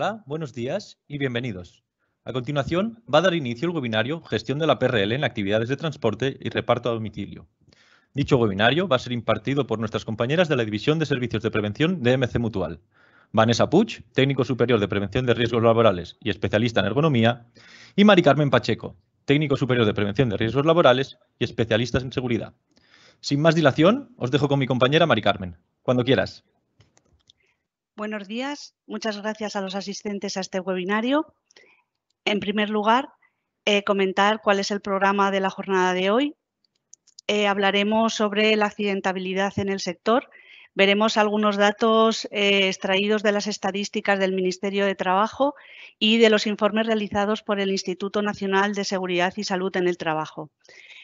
Hola, buenos días y bienvenidos. A continuación, va a dar inicio el webinario Gestión de la PRL en actividades de transporte y reparto a domicilio. Dicho webinario va a ser impartido por nuestras compañeras de la División de Servicios de Prevención de MC Mutual. Vanessa Puch, técnico superior de Prevención de Riesgos Laborales y especialista en ergonomía, y Mari Carmen Pacheco, técnico superior de Prevención de Riesgos Laborales y especialista en seguridad. Sin más dilación, os dejo con mi compañera Mari Carmen. Cuando quieras. Buenos días. Muchas gracias a los asistentes a este webinario. En primer lugar, eh, comentar cuál es el programa de la jornada de hoy. Eh, hablaremos sobre la accidentabilidad en el sector. Veremos algunos datos eh, extraídos de las estadísticas del Ministerio de Trabajo y de los informes realizados por el Instituto Nacional de Seguridad y Salud en el Trabajo.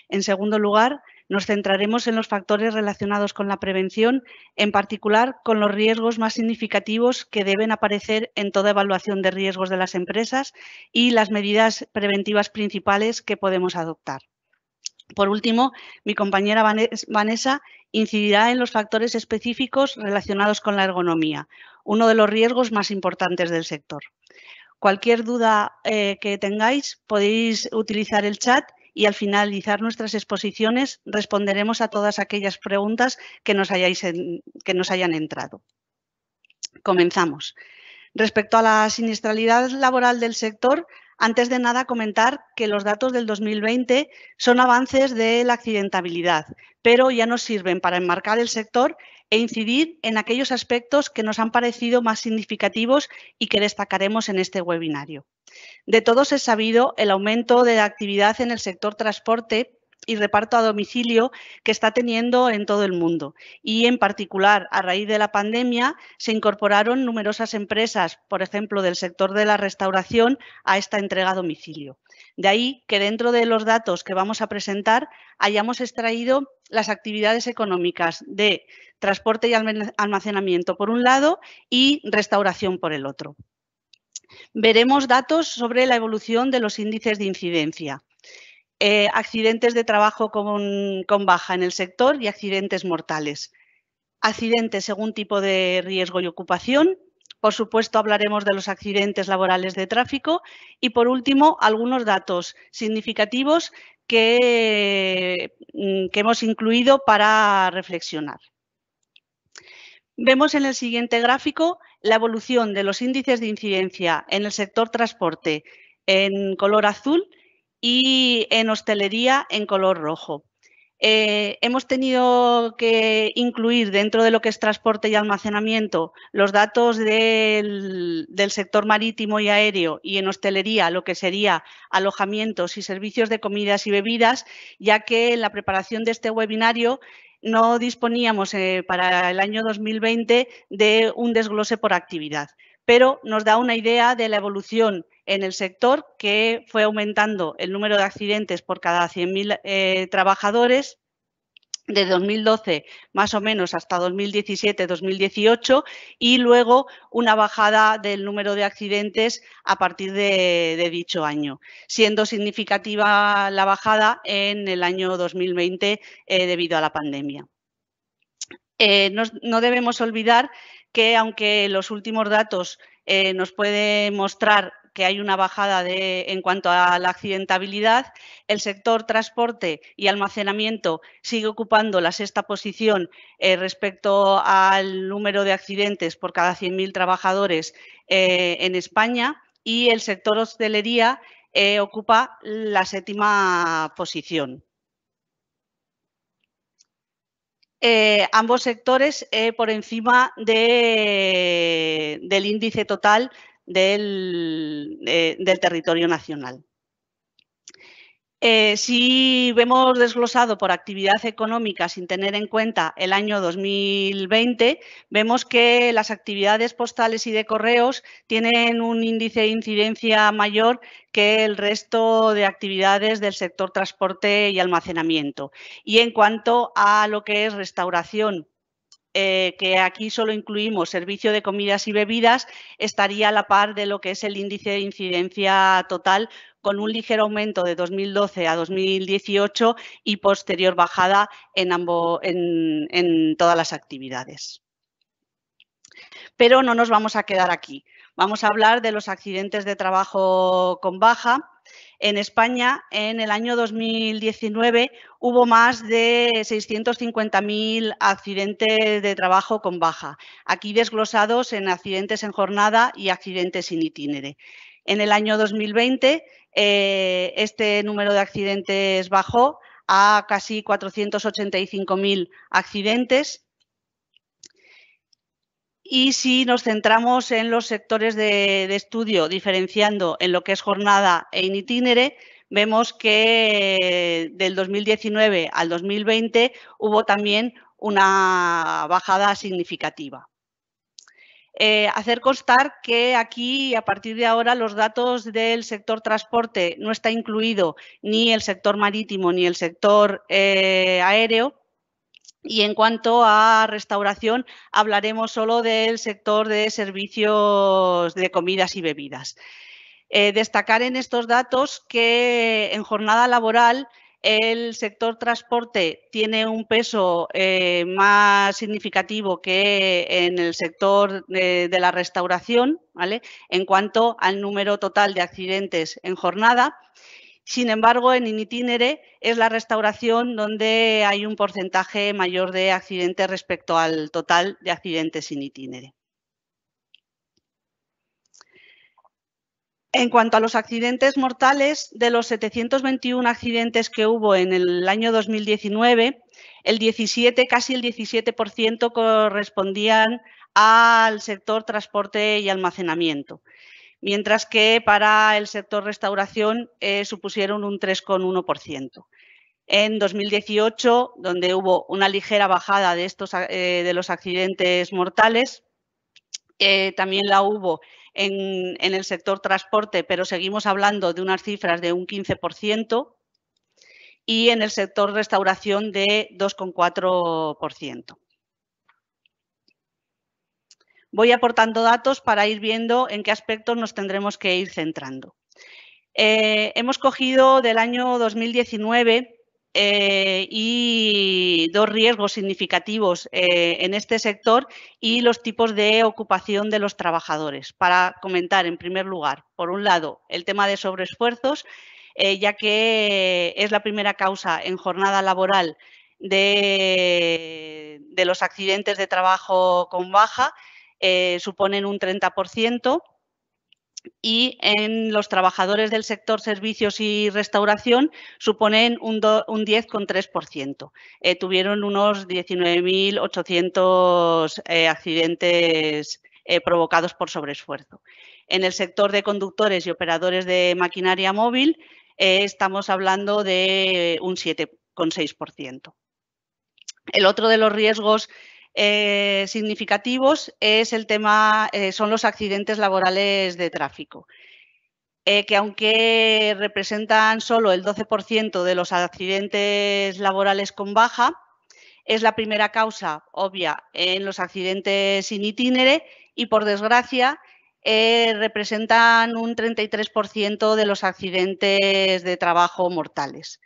En segundo lugar, nos centraremos en los factores relacionados con la prevención, en particular con los riesgos más significativos que deben aparecer en toda evaluación de riesgos de las empresas y las medidas preventivas principales que podemos adoptar. Por último, mi compañera Vanessa incidirá en los factores específicos relacionados con la ergonomía, uno de los riesgos más importantes del sector. Cualquier duda eh, que tengáis podéis utilizar el chat y al finalizar nuestras exposiciones responderemos a todas aquellas preguntas que nos, hayáis que nos hayan entrado. Comenzamos. Respecto a la siniestralidad laboral del sector, antes de nada, comentar que los datos del 2020 son avances de la accidentabilidad, pero ya nos sirven para enmarcar el sector e incidir en aquellos aspectos que nos han parecido más significativos y que destacaremos en este webinario. De todos es sabido el aumento de la actividad en el sector transporte y reparto a domicilio que está teniendo en todo el mundo. Y en particular, a raíz de la pandemia, se incorporaron numerosas empresas, por ejemplo, del sector de la restauración, a esta entrega a domicilio. De ahí que dentro de los datos que vamos a presentar hayamos extraído las actividades económicas de transporte y almacenamiento por un lado y restauración por el otro. Veremos datos sobre la evolución de los índices de incidencia. Eh, accidentes de trabajo con, baja en el sector y accidentes mortales. Accidentes según tipo de riesgo y ocupación, por supuesto, hablaremos de los accidentes laborales de tráfico y, por último, algunos datos significativos que, mm, que, hemos incluido para reflexionar. Vemos en el siguiente gráfico la evolución de los índices de incidencia en el sector transporte en color azul y en hostelería en color rojo. Eh, hemos tenido que incluir dentro de lo que es transporte y almacenamiento los datos del, sector marítimo y aéreo y en hostelería lo que sería alojamientos y servicios de comidas y bebidas, ya que en la preparación de este webinario no disponíamos eh, para el año 2020 de un desglose por actividad, pero nos da una idea de la evolución en el sector que fue aumentando el número de accidentes por cada 100.000 eh, trabajadores de 2012 más o menos hasta 2017-2018 y luego una bajada del número de accidentes a partir de, dicho año, siendo significativa la bajada en el año 2020 eh, debido a la pandemia. Eh, no, debemos olvidar que aunque los últimos datos nos pueden mostrar que hay una bajada en cuanto a la accidentabilidad. El sector transporte y almacenamiento sigue ocupando la sexta posición eh, respecto al número de accidentes por cada 100.000 trabajadores eh, en España y el sector hostelería eh, ocupa la séptima posición. ambos sectores por encima del índice total eh, del, territorio nacional. Eh, si vemos desglosado por actividad económica sin tener en cuenta el año 2020, vemos que las actividades postales y de correos tienen un índice de incidencia mayor que el resto de actividades del sector transporte y almacenamiento. Y en cuanto a lo que es restauración eh, que aquí solo incluimos servicio de comidas y bebidas, estaría a la par de lo que es el índice de incidencia total, con un ligero aumento de 2012 a 2018 y posterior bajada en todas las actividades. Pero no nos vamos a quedar aquí. Vamos a hablar de los accidentes de trabajo con baja en España en el año 2019 hubo más de 650.000 accidentes de trabajo con baja, aquí desglosados en accidentes en jornada y accidentes sin itinere. En el año 2020 eh, este número de accidentes bajó a casi 485.000 accidentes y si nos centramos en los sectores de, estudio, diferenciando en lo que es jornada e in itinere, vemos que del 2019 al 2020 hubo también una bajada significativa. Eh, hacer constar que aquí, a partir de ahora, los datos del sector transporte no está incluido ni el sector marítimo ni el sector eh, aéreo, y en cuanto a restauración, hablaremos solo del sector de servicios de comidas y bebidas. Eh, destacar en estos datos que en jornada laboral el sector transporte tiene un peso eh, más significativo que en el sector de, de la restauración, ¿vale? En cuanto al número total de accidentes en jornada, sin embargo, en Initínere es la restauración donde hay un porcentaje mayor de accidentes respecto al total de accidentes in itinere. En cuanto a los accidentes mortales, de los 721 accidentes que hubo en el año 2019, el 17, casi el 17% correspondían al sector transporte y almacenamiento mientras que para el sector restauración eh, supusieron un 3,1%. En 2018, donde hubo una ligera bajada de, estos, eh, de los accidentes mortales, eh, también la hubo en, en, el sector transporte, pero seguimos hablando de unas cifras de un 15% y en el sector restauración de 2,4% voy aportando datos para ir viendo en qué aspectos nos tendremos que ir centrando. Eh, hemos cogido del año 2019 eh, y dos riesgos significativos eh, en este sector y los tipos de ocupación de los trabajadores. Para comentar, en primer lugar, por un lado, el tema de sobreesfuerzos, ya que es la primera causa en jornada laboral de los accidentes de trabajo con baja eh, suponen un 30% y en los trabajadores del sector servicios y restauración suponen un, 10,3%. Eh, tuvieron unos 19.800 eh, accidentes provocados por sobreesfuerzo. En el sector de conductores y operadores de maquinaria móvil estamos hablando de un 7,6%. El otro de los riesgos eh, significativos es el tema, eh, son los accidentes laborales de tráfico, eh, que aunque representan solo el 12% de los accidentes laborales con baja, es la primera causa obvia en los accidentes sin itinere y, por desgracia, representan un 33% de los accidentes de trabajo mortales.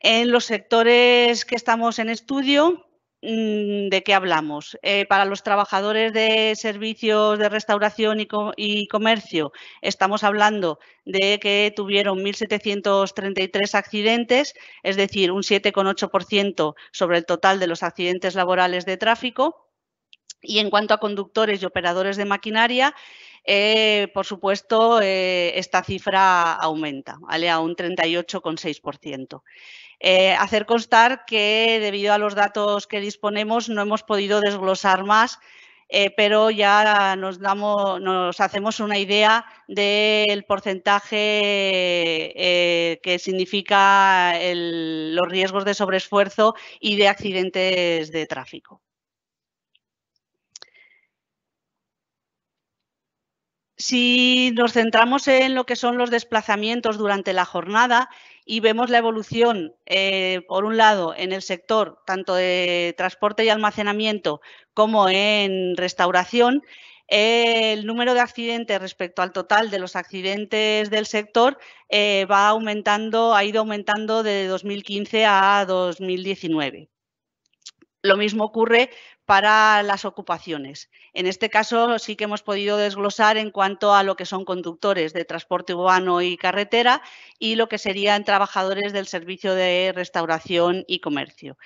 En los sectores que estamos en estudio, Mm, ¿de qué hablamos? Eh, para los trabajadores de servicios de restauración y, y comercio, estamos hablando de que tuvieron 1.733 accidentes, es decir, un 7,8% sobre el total de los accidentes laborales de tráfico. Y en cuanto a conductores y operadores de maquinaria, eh, por supuesto, eh, esta cifra aumenta a un 38,6%. Eh, hacer constar que debido a los datos que disponemos no hemos podido desglosar más, pero ya nos, hacemos una idea del porcentaje que significa los riesgos de sobreesfuerzo y de accidentes de tráfico. Si nos centramos en lo que son los desplazamientos durante la jornada y vemos la evolución, eh, por un lado, en el sector tanto de transporte y almacenamiento como en restauración, eh, el número de accidentes respecto al total de los accidentes del sector eh, va aumentando, ha ido aumentando de 2015 a 2019. Lo mismo ocurre para las ocupaciones. En este caso sí que hemos podido desglosar en cuanto a lo que son conductores de transporte urbano y carretera y lo que serían trabajadores del servicio de restauración y comercio.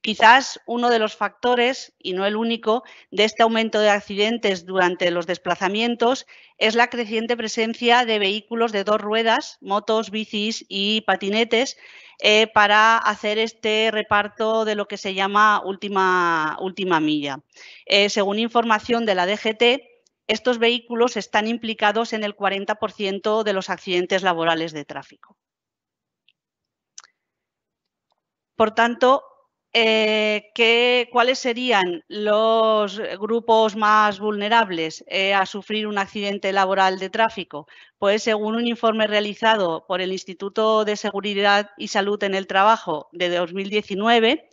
Quizás uno de los factores, y no el único, de este aumento de accidentes durante los desplazamientos es la creciente presencia de vehículos de dos ruedas, motos, bicis y patinetes, eh, para hacer este reparto de lo que se llama última, última milla. Eh, según información de la DGT, estos vehículos están implicados en el 40% de los accidentes laborales de tráfico. Por tanto, eh, ¿cuáles serían los grupos más vulnerables eh, a sufrir un accidente laboral de tráfico? Pues según un informe realizado por el Instituto de Seguridad y Salud en el Trabajo de 2019,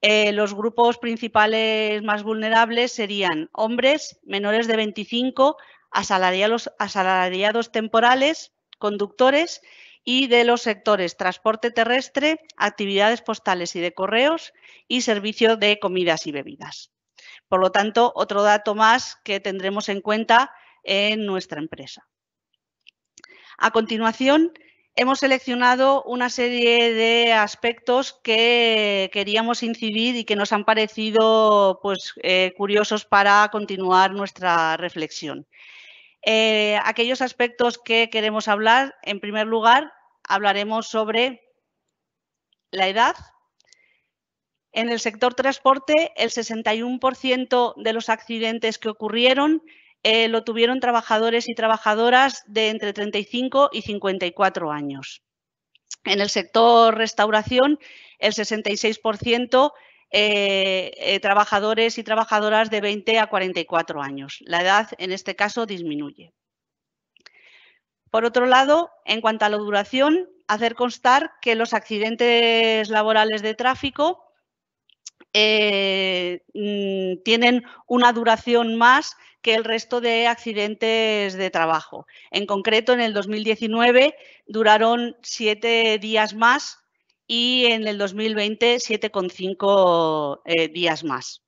eh, los grupos principales más vulnerables serían hombres menores de 25, asalariados, asalariados temporales, conductores y de los sectores transporte terrestre, actividades postales y de correos y servicio de comidas y bebidas. Por lo tanto, otro dato más que tendremos en cuenta en nuestra empresa. A continuación, hemos seleccionado una serie de aspectos que queríamos incidir y que nos han parecido pues, eh, curiosos para continuar nuestra reflexión. Eh, aquellos aspectos que queremos hablar, en primer lugar, hablaremos sobre la edad. En el sector transporte, el 61% de los accidentes que ocurrieron eh, lo tuvieron trabajadores y trabajadoras de entre 35 y 54 años. En el sector restauración, el 66% eh, eh, trabajadores y trabajadoras de 20 a 44 años. La edad, en este caso, disminuye. Por otro lado, en cuanto a la duración, hacer constar que los accidentes laborales de tráfico eh, mm, tienen una duración más que el resto de accidentes de trabajo. En concreto, en el 2019 duraron siete días más y en el 2020 7,5 eh, días más.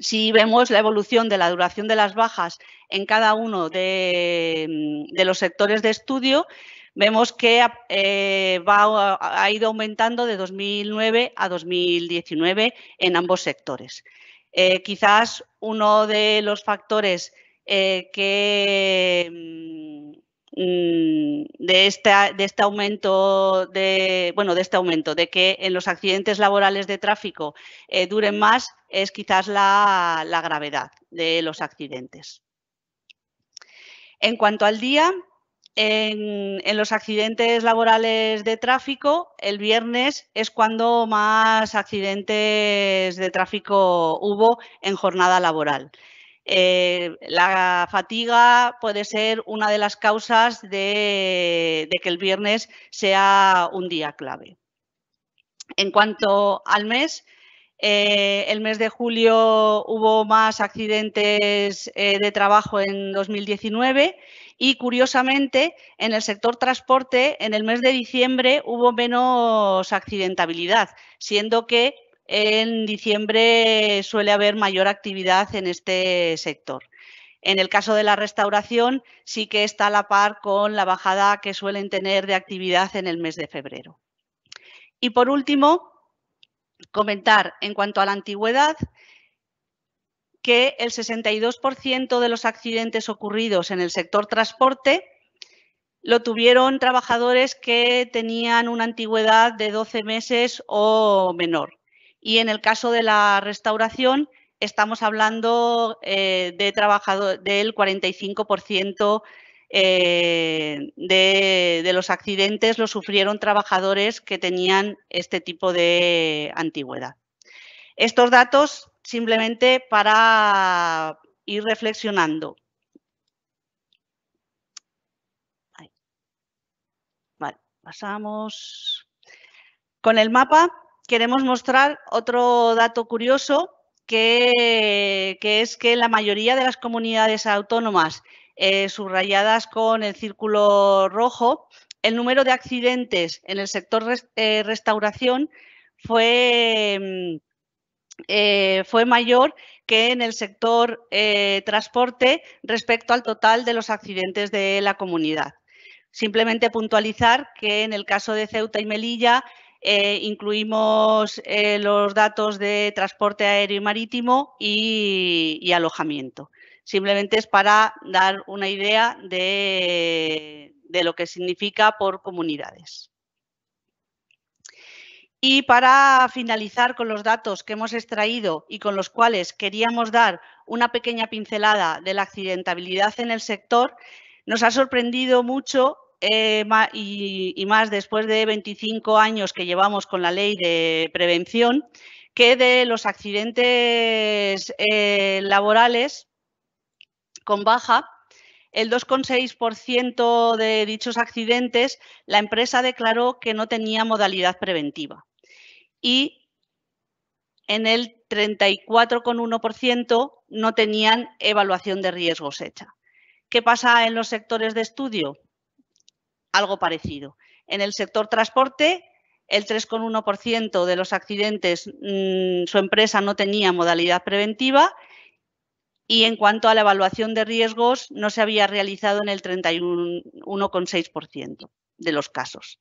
Si vemos la evolución de la duración de las bajas en cada uno de, mm, los sectores de estudio, vemos que eh, ha ido aumentando de 2009 a 2019 en ambos sectores. Eh, quizás uno de los factores que Mm, de, este aumento de bueno de este aumento de que en los accidentes laborales de tráfico eh, duren más es quizás la, gravedad de los accidentes. En cuanto al día, en los accidentes laborales de tráfico, el viernes es cuando más accidentes de tráfico hubo en jornada laboral. Eh, la fatiga puede ser una de las causas de, que el viernes sea un día clave. En cuanto al mes, eh, el mes de julio hubo más accidentes eh, de trabajo en 2019 y, curiosamente, en el sector transporte, en el mes de diciembre hubo menos accidentabilidad, siendo que en diciembre suele haber mayor actividad en este sector. En el caso de la restauración, sí que está a la par con la bajada que suelen tener de actividad en el mes de febrero. Y por último, comentar en cuanto a la antigüedad que el 62% de los accidentes ocurridos en el sector transporte lo tuvieron trabajadores que tenían una antigüedad de 12 meses o menor. Y en el caso de la restauración, estamos hablando eh, del 45% eh, de, los accidentes lo sufrieron trabajadores que tenían este tipo de antigüedad. Estos datos simplemente para ir reflexionando. pasamos con el mapa queremos mostrar otro dato curioso que, es que la mayoría de las comunidades autónomas eh, subrayadas con el círculo rojo, el número de accidentes en el sector eh, restauración mm, eh, fue, mayor que en el sector transporte respecto al total de los accidentes de la comunidad. Simplemente puntualizar que en el caso de Ceuta y Melilla eh, incluimos eh, los datos de transporte aéreo y marítimo y, alojamiento. Simplemente es para dar una idea de lo que significa por comunidades. Y para finalizar con los datos que hemos extraído y con los cuales queríamos dar una pequeña pincelada de la accidentabilidad en el sector, nos ha sorprendido mucho eh, y, más después de 25 años que llevamos con la ley de prevención que de los accidentes eh, laborales con baja. El 2,6% de dichos accidentes la empresa declaró que no tenía modalidad preventiva y en el 34,1% no tenían evaluación de riesgos hecha. ¿Qué pasa en los sectores de estudio? algo parecido. En el sector transporte, el 3,1% de los accidentes, mm, su empresa no tenía modalidad preventiva y en cuanto a la evaluación de riesgos, no se había realizado en el 31,6% de los casos.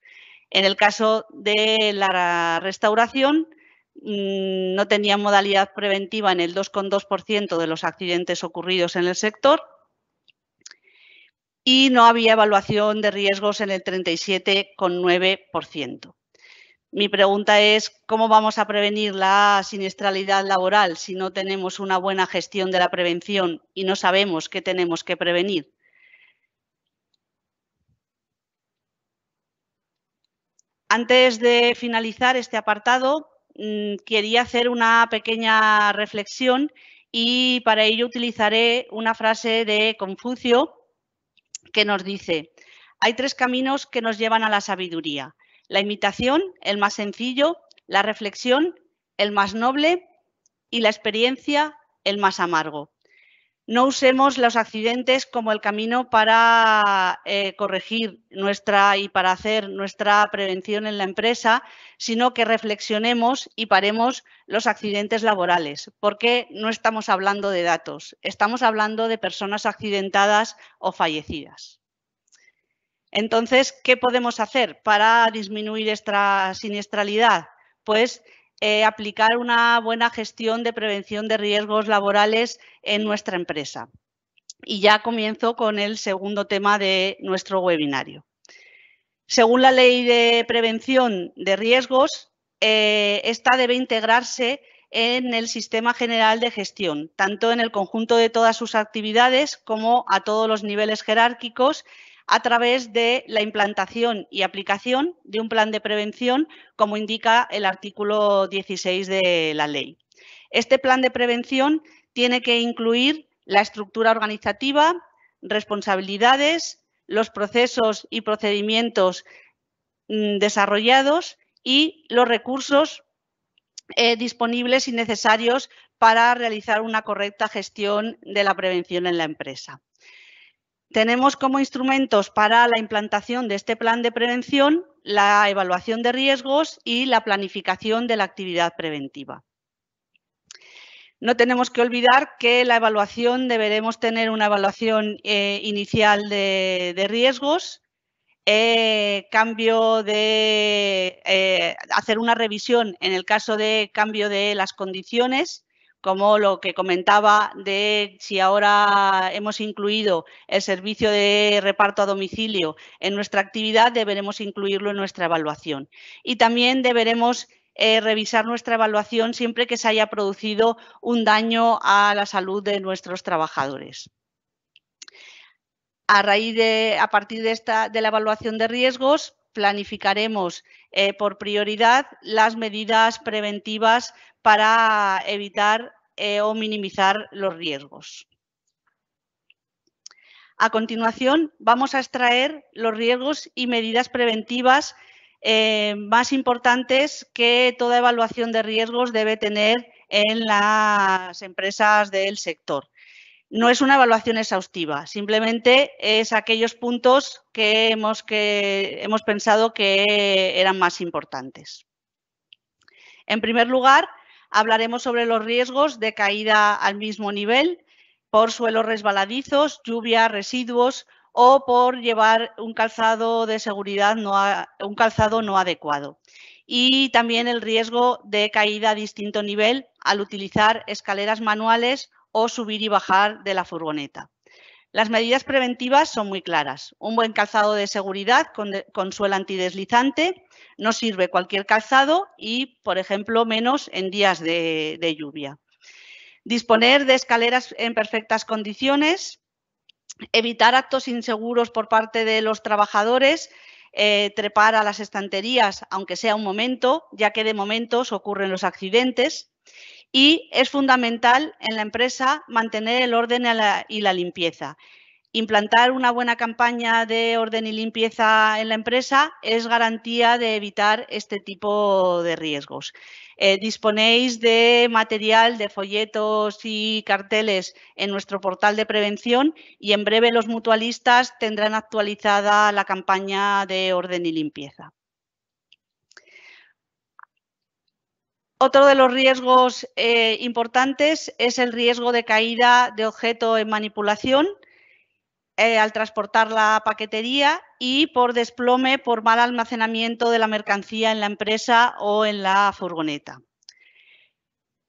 En el caso de la restauración, mm, no tenía modalidad preventiva en el 2,2% de los accidentes ocurridos en el sector y no había evaluación de riesgos en el 37,9%. Mi pregunta es, ¿cómo vamos a prevenir la siniestralidad laboral si no tenemos una buena gestión de la prevención y no sabemos qué tenemos que prevenir? Antes de finalizar este apartado, mm, quería hacer una pequeña reflexión y para ello utilizaré una frase de Confucio que nos dice, hay tres caminos que nos llevan a la sabiduría. La imitación, el más sencillo, la reflexión, el más noble y la experiencia, el más amargo. No usemos los accidentes como el camino para eh, corregir nuestra y para hacer nuestra prevención en la empresa, sino que reflexionemos y paremos los accidentes laborales, porque no estamos hablando de datos, estamos hablando de personas accidentadas o fallecidas. Entonces, ¿qué podemos hacer para disminuir esta siniestralidad? Pues eh, aplicar una buena gestión de prevención de riesgos laborales en nuestra empresa. Y ya comienzo con el segundo tema de nuestro webinario. Según la Ley de Prevención de Riesgos, eh, esta debe integrarse en el Sistema General de Gestión, tanto en el conjunto de todas sus actividades como a todos los niveles jerárquicos a través de la implantación y aplicación de un plan de prevención, como indica el artículo 16 de la ley. Este plan de prevención tiene que incluir la estructura organizativa, responsabilidades, los procesos y procedimientos mm, desarrollados y los recursos eh, disponibles y necesarios para realizar una correcta gestión de la prevención en la empresa. Tenemos como instrumentos para la implantación de este plan de prevención la evaluación de riesgos y la planificación de la actividad preventiva. No tenemos que olvidar que la evaluación deberemos tener una evaluación eh, inicial de, riesgos, eh, cambio de eh, hacer una revisión en el caso de cambio de las condiciones como lo que comentaba de si ahora hemos incluido el servicio de reparto a domicilio en nuestra actividad, deberemos incluirlo en nuestra evaluación. Y también deberemos eh, revisar nuestra evaluación siempre que se haya producido un daño a la salud de nuestros trabajadores. A raíz a partir de, esta, de la evaluación de riesgos, planificaremos eh, por prioridad las medidas preventivas para evitar eh, o minimizar los riesgos. A continuación, vamos a extraer los riesgos y medidas preventivas eh, más importantes que toda evaluación de riesgos debe tener en las empresas del sector. No es una evaluación exhaustiva, simplemente es aquellos puntos que hemos, pensado que eran más importantes. En primer lugar, hablaremos sobre los riesgos de caída al mismo nivel por suelos resbaladizos, lluvia, residuos o por llevar un calzado de seguridad no un calzado no adecuado. Y también el riesgo de caída a distinto nivel al utilizar escaleras manuales o subir y bajar de la furgoneta. Las medidas preventivas son muy claras. Un buen calzado de seguridad con, suela suelo antideslizante no sirve cualquier calzado y, por ejemplo, menos en días de, lluvia. Disponer de escaleras en perfectas condiciones. Evitar actos inseguros por parte de los trabajadores. Eh, trepar a las estanterías, aunque sea un momento, ya que de momentos ocurren los accidentes y es fundamental en la empresa mantener el orden y la limpieza. Implantar una buena campaña de orden y limpieza en la empresa es garantía de evitar este tipo de riesgos. Eh, disponéis de material, de folletos y carteles en nuestro portal de prevención y en breve los mutualistas tendrán actualizada la campaña de orden y limpieza. Otro de los riesgos eh, importantes es el riesgo de caída de objeto en manipulación eh, al transportar la paquetería y por desplome por mal almacenamiento de la mercancía en la empresa o en la furgoneta.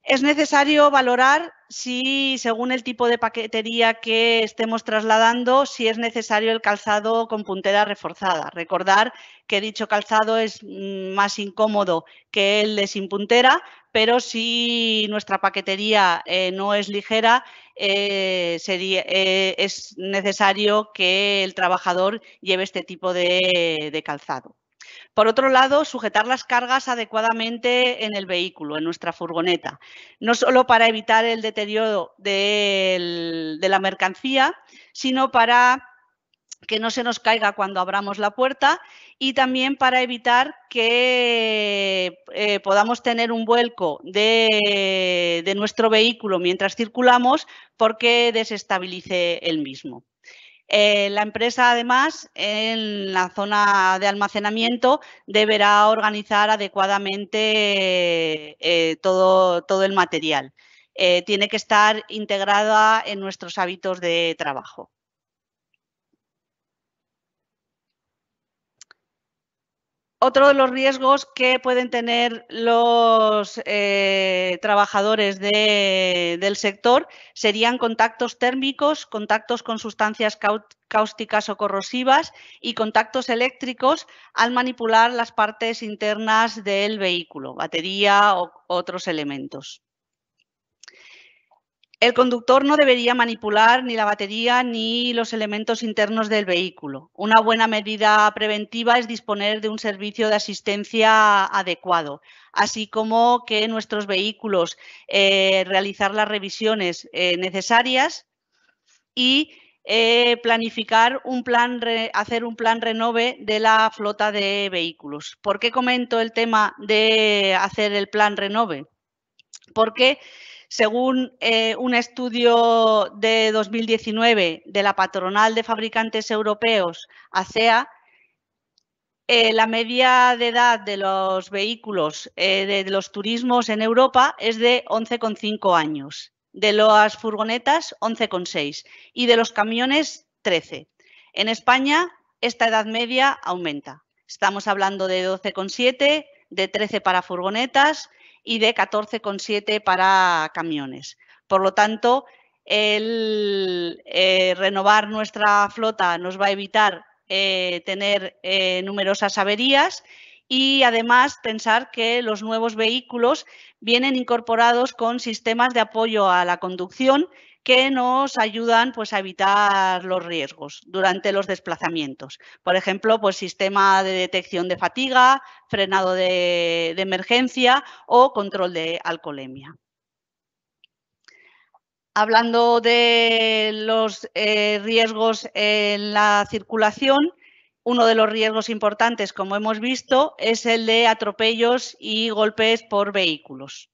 Es necesario valorar si, según el tipo de paquetería que estemos trasladando, si es necesario el calzado con puntera reforzada. Recordar que dicho calzado es mm, más incómodo que el de sin puntera, pero si nuestra paquetería eh, no es ligera, eh, eh, es necesario que el trabajador lleve este tipo de, calzado. Por otro lado, sujetar las cargas adecuadamente en el vehículo, en nuestra furgoneta, no solo para evitar el deterioro de la mercancía, sino para que no se nos caiga cuando abramos la puerta y también para evitar que eh, podamos tener un vuelco de, nuestro vehículo mientras circulamos porque desestabilice el mismo. Eh, la empresa, además, en la zona de almacenamiento deberá organizar adecuadamente eh, todo, el material. tiene que estar integrada en nuestros hábitos de trabajo. Otro de los riesgos que pueden tener los eh, trabajadores del sector serían contactos térmicos, contactos con sustancias cáusticas o corrosivas y contactos eléctricos al manipular las partes internas del vehículo, batería o otros elementos. El conductor no debería manipular ni la batería ni los elementos internos del vehículo. Una buena medida preventiva es disponer de un servicio de asistencia adecuado, así como que nuestros vehículos eh, realizar las revisiones eh, necesarias y eh, planificar un plan, hacer un plan renove de la flota de vehículos. ¿Por qué comento el tema de hacer el plan renove? Porque según eh, un estudio de 2019 de la patronal de fabricantes europeos, ACEA, eh, la media de edad de los vehículos eh, de, de los turismos en Europa es de 11,5 años, de las furgonetas 11,6 y de los camiones 13. En España esta edad media aumenta. Estamos hablando de 12,7, de 13 para furgonetas y de 14,7 para camiones. Por lo tanto, el eh, renovar nuestra flota nos va a evitar eh, tener eh, numerosas averías y además pensar que los nuevos vehículos vienen incorporados con sistemas de apoyo a la conducción que nos ayudan pues, a evitar los riesgos durante los desplazamientos. Por ejemplo, pues, sistema de detección de fatiga, frenado de, emergencia o control de alcoholemia. Hablando de los eh, riesgos en la circulación, uno de los riesgos importantes, como hemos visto, es el de atropellos y golpes por vehículos.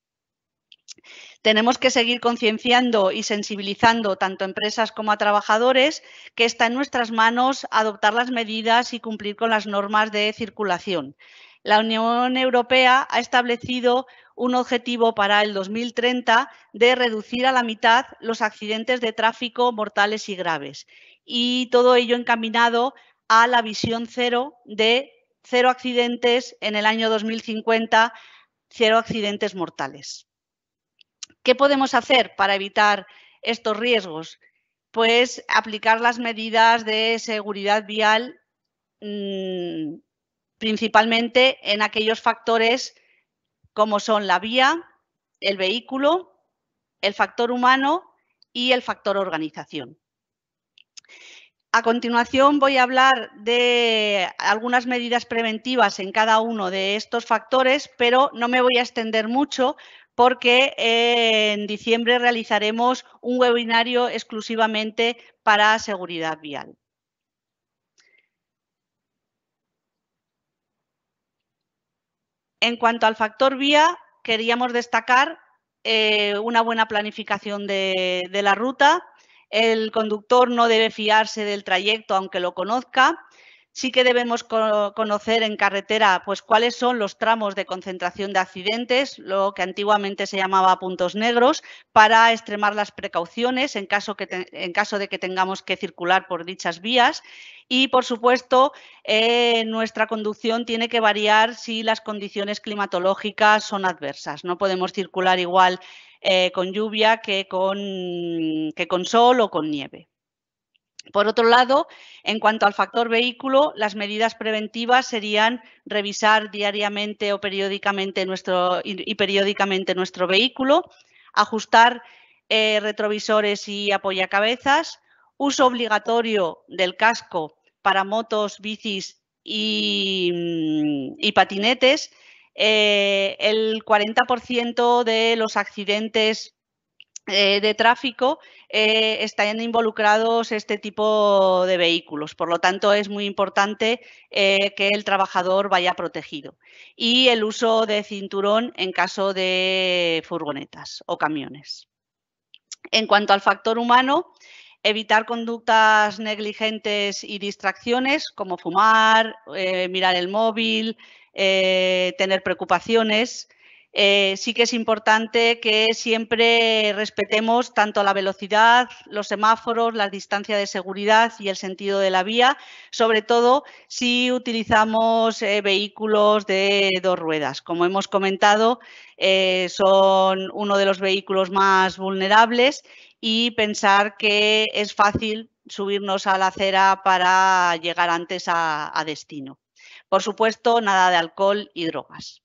Tenemos que seguir concienciando y sensibilizando tanto a empresas como a trabajadores que está en nuestras manos adoptar las medidas y cumplir con las normas de circulación. La Unión Europea ha establecido un objetivo para el 2030 de reducir a la mitad los accidentes de tráfico mortales y graves. Y todo ello encaminado a la visión cero de cero accidentes en el año 2050, cero accidentes mortales. ¿Qué podemos hacer para evitar estos riesgos? Pues aplicar las medidas de seguridad vial mm, principalmente en aquellos factores como son la vía, el vehículo, el factor humano y el factor organización. A continuación voy a hablar de algunas medidas preventivas en cada uno de estos factores, pero no me voy a extender mucho porque eh, en diciembre realizaremos un webinario exclusivamente para seguridad vial. En cuanto al factor vía, queríamos destacar eh, una buena planificación de la ruta. El conductor no debe fiarse del trayecto aunque lo conozca Sí que debemos conocer en carretera pues, cuáles son los tramos de concentración de accidentes, lo que antiguamente se llamaba puntos negros, para extremar las precauciones en caso, de que tengamos que circular por dichas vías. Y, por supuesto, eh, nuestra conducción tiene que variar si las condiciones climatológicas son adversas. No podemos circular igual eh, con lluvia que con, que con sol o con nieve. Por otro lado, en cuanto al factor vehículo, las medidas preventivas serían revisar diariamente o periódicamente nuestro y periódicamente nuestro vehículo, ajustar eh, retrovisores y apoyacabezas, uso obligatorio del casco para motos, bicis y, mm, patinetes. Eh, el 40% de los accidentes eh, de tráfico eh, están involucrados este tipo de vehículos. Por lo tanto, es muy importante eh, que el trabajador vaya protegido. Y el uso de cinturón en caso de furgonetas o camiones. En cuanto al factor humano, evitar conductas negligentes y distracciones como fumar, mirar el móvil, tener preocupaciones. Eh, sí que es importante que siempre respetemos tanto la velocidad, los semáforos, la distancia de seguridad y el sentido de la vía, sobre todo si utilizamos eh, vehículos de dos ruedas. Como hemos comentado, eh, son uno de los vehículos más vulnerables y pensar que es fácil subirnos a la acera para llegar antes a destino. Por supuesto, nada de alcohol y drogas.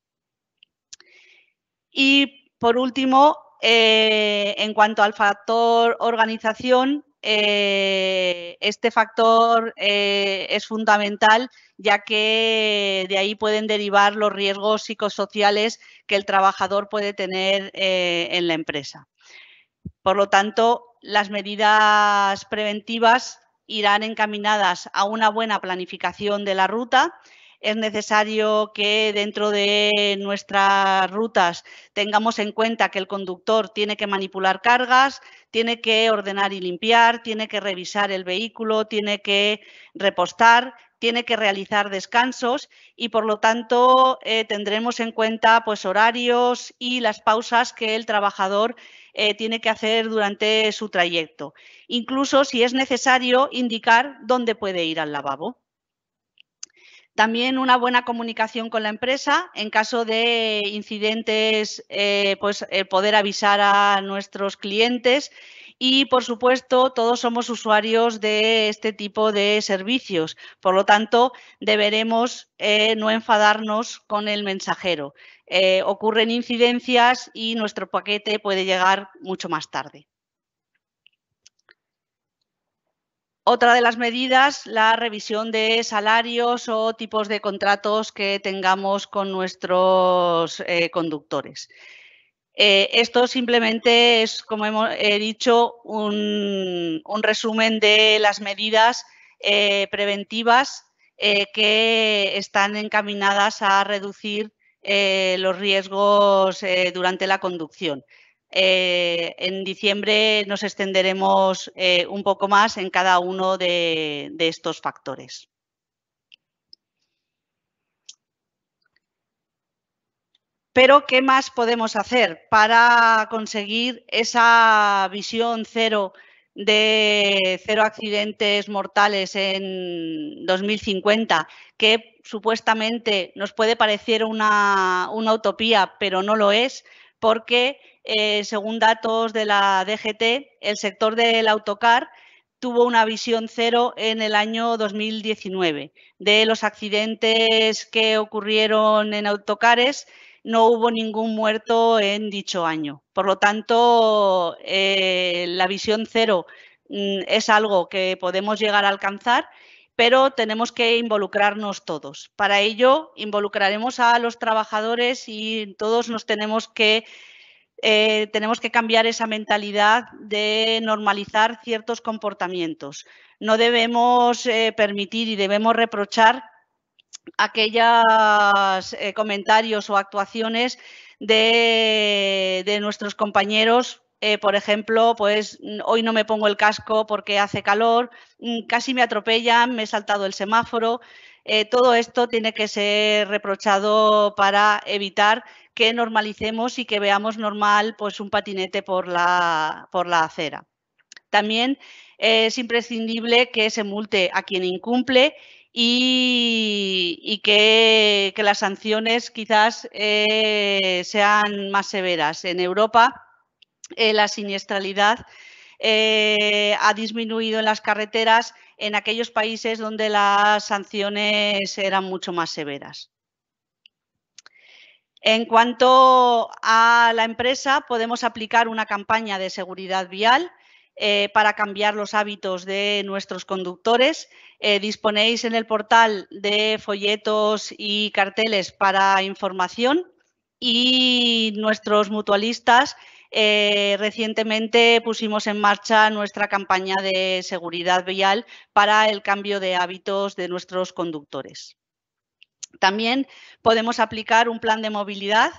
Y por último, eh, en cuanto al factor organización, eh, este factor eh, es fundamental ya que de ahí pueden derivar los riesgos psicosociales que el trabajador puede tener en la empresa. Por lo tanto, las medidas preventivas irán encaminadas a una buena planificación de la ruta, es necesario que dentro de nuestras rutas tengamos en cuenta que el conductor tiene que manipular cargas, tiene que ordenar y limpiar, tiene que revisar el vehículo, tiene que repostar, tiene que realizar descansos y por lo tanto eh, tendremos en cuenta pues horarios y las pausas que el trabajador eh, tiene que hacer durante su trayecto. Incluso si es necesario indicar dónde puede ir al lavabo. También una buena comunicación con la empresa. En caso de incidentes, eh, pues eh, poder avisar a nuestros clientes. Y, por supuesto, todos somos usuarios de este tipo de servicios. Por lo tanto, deberemos eh, no enfadarnos con el mensajero. ocurren incidencias y nuestro paquete puede llegar mucho más tarde. Otra de las medidas, la revisión de salarios o tipos de contratos que tengamos con nuestros eh, conductores. Eh, esto simplemente es, como hemos, he dicho, un, resumen de las medidas eh, preventivas que están encaminadas a reducir los riesgos durante la conducción. Eh, en diciembre nos extenderemos eh, un poco más en cada uno de, estos factores. Pero, ¿qué más podemos hacer para conseguir esa visión cero de cero accidentes mortales en 2050, que supuestamente nos puede parecer una utopía, pero no lo es? porque, eh, según datos de la DGT, el sector del autocar tuvo una visión cero en el año 2019. De los accidentes que ocurrieron en autocares, no hubo ningún muerto en dicho año. Por lo tanto, eh, la visión cero mm, es algo que podemos llegar a alcanzar pero tenemos que involucrarnos todos. Para ello, involucraremos a los trabajadores y todos nos tenemos que, eh, tenemos que cambiar esa mentalidad de normalizar ciertos comportamientos. No debemos eh, permitir y debemos reprochar aquellos eh, comentarios o actuaciones de, de, nuestros compañeros eh, por ejemplo, pues mm, hoy no me pongo el casco porque hace calor, mm, casi me atropellan, me he saltado el semáforo. Eh, todo esto tiene que ser reprochado para evitar que normalicemos y que veamos normal pues, un patinete por la, acera. También eh, es imprescindible que se multe a quien incumple y, que, las sanciones quizás sean más severas. En Europa eh, la siniestralidad eh, ha disminuido en las carreteras en aquellos países donde las sanciones eran mucho más severas. En cuanto a la empresa, podemos aplicar una campaña de seguridad vial eh, para cambiar los hábitos de nuestros conductores. disponéis en el portal de folletos y carteles para información y nuestros mutualistas eh, recientemente pusimos en marcha nuestra campaña de seguridad vial para el cambio de hábitos de nuestros conductores. También podemos aplicar un plan de movilidad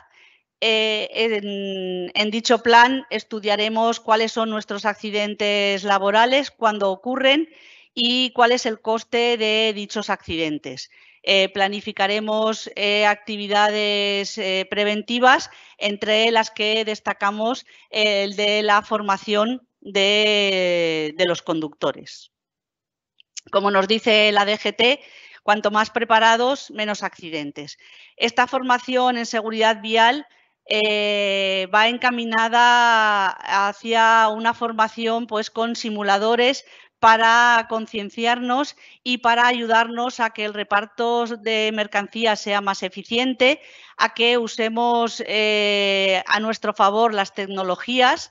eh, en, en, dicho plan estudiaremos cuáles son nuestros accidentes laborales, cuándo ocurren y cuál es el coste de dichos accidentes. Eh, planificaremos eh, actividades eh, preventivas, entre las que destacamos el de la formación de, los conductores. Como nos dice la DGT, cuanto más preparados, menos accidentes. Esta formación en seguridad vial va encaminada hacia una formación pues, con simuladores para concienciarnos y para ayudarnos a que el reparto de mercancías sea más eficiente, a que usemos eh, a nuestro favor las tecnologías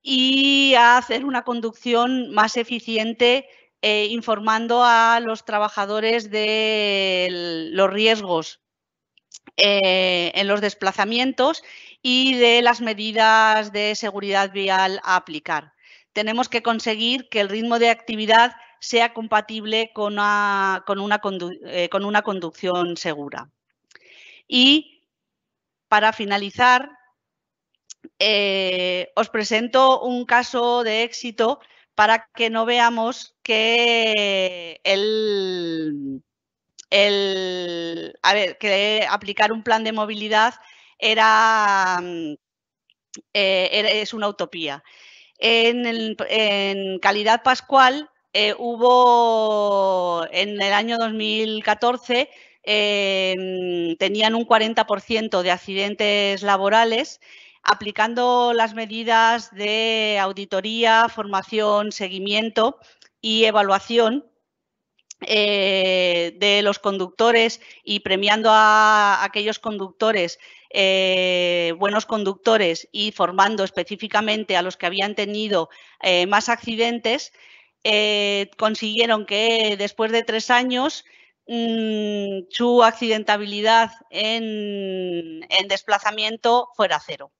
y a hacer una conducción más eficiente eh, informando a los trabajadores de los riesgos eh, en los desplazamientos y de las medidas de seguridad vial a aplicar tenemos que conseguir que el ritmo de actividad sea compatible con una, eh, conducción segura. Y para finalizar, eh, os presento un caso de éxito para que no veamos que aplicar un plan de movilidad era, mm, eh, es una utopía en, calidad pascual eh, hubo en el año 2014 em, tenían un 40% de accidentes laborales aplicando las medidas de auditoría, formación, seguimiento y evaluación eh, de los conductores y premiando a aquellos conductores eh, buenos conductores y formando específicamente a los que habían tenido eh, más accidentes, eh, consiguieron que después de tres años mm, su accidentabilidad en, desplazamiento fuera cero.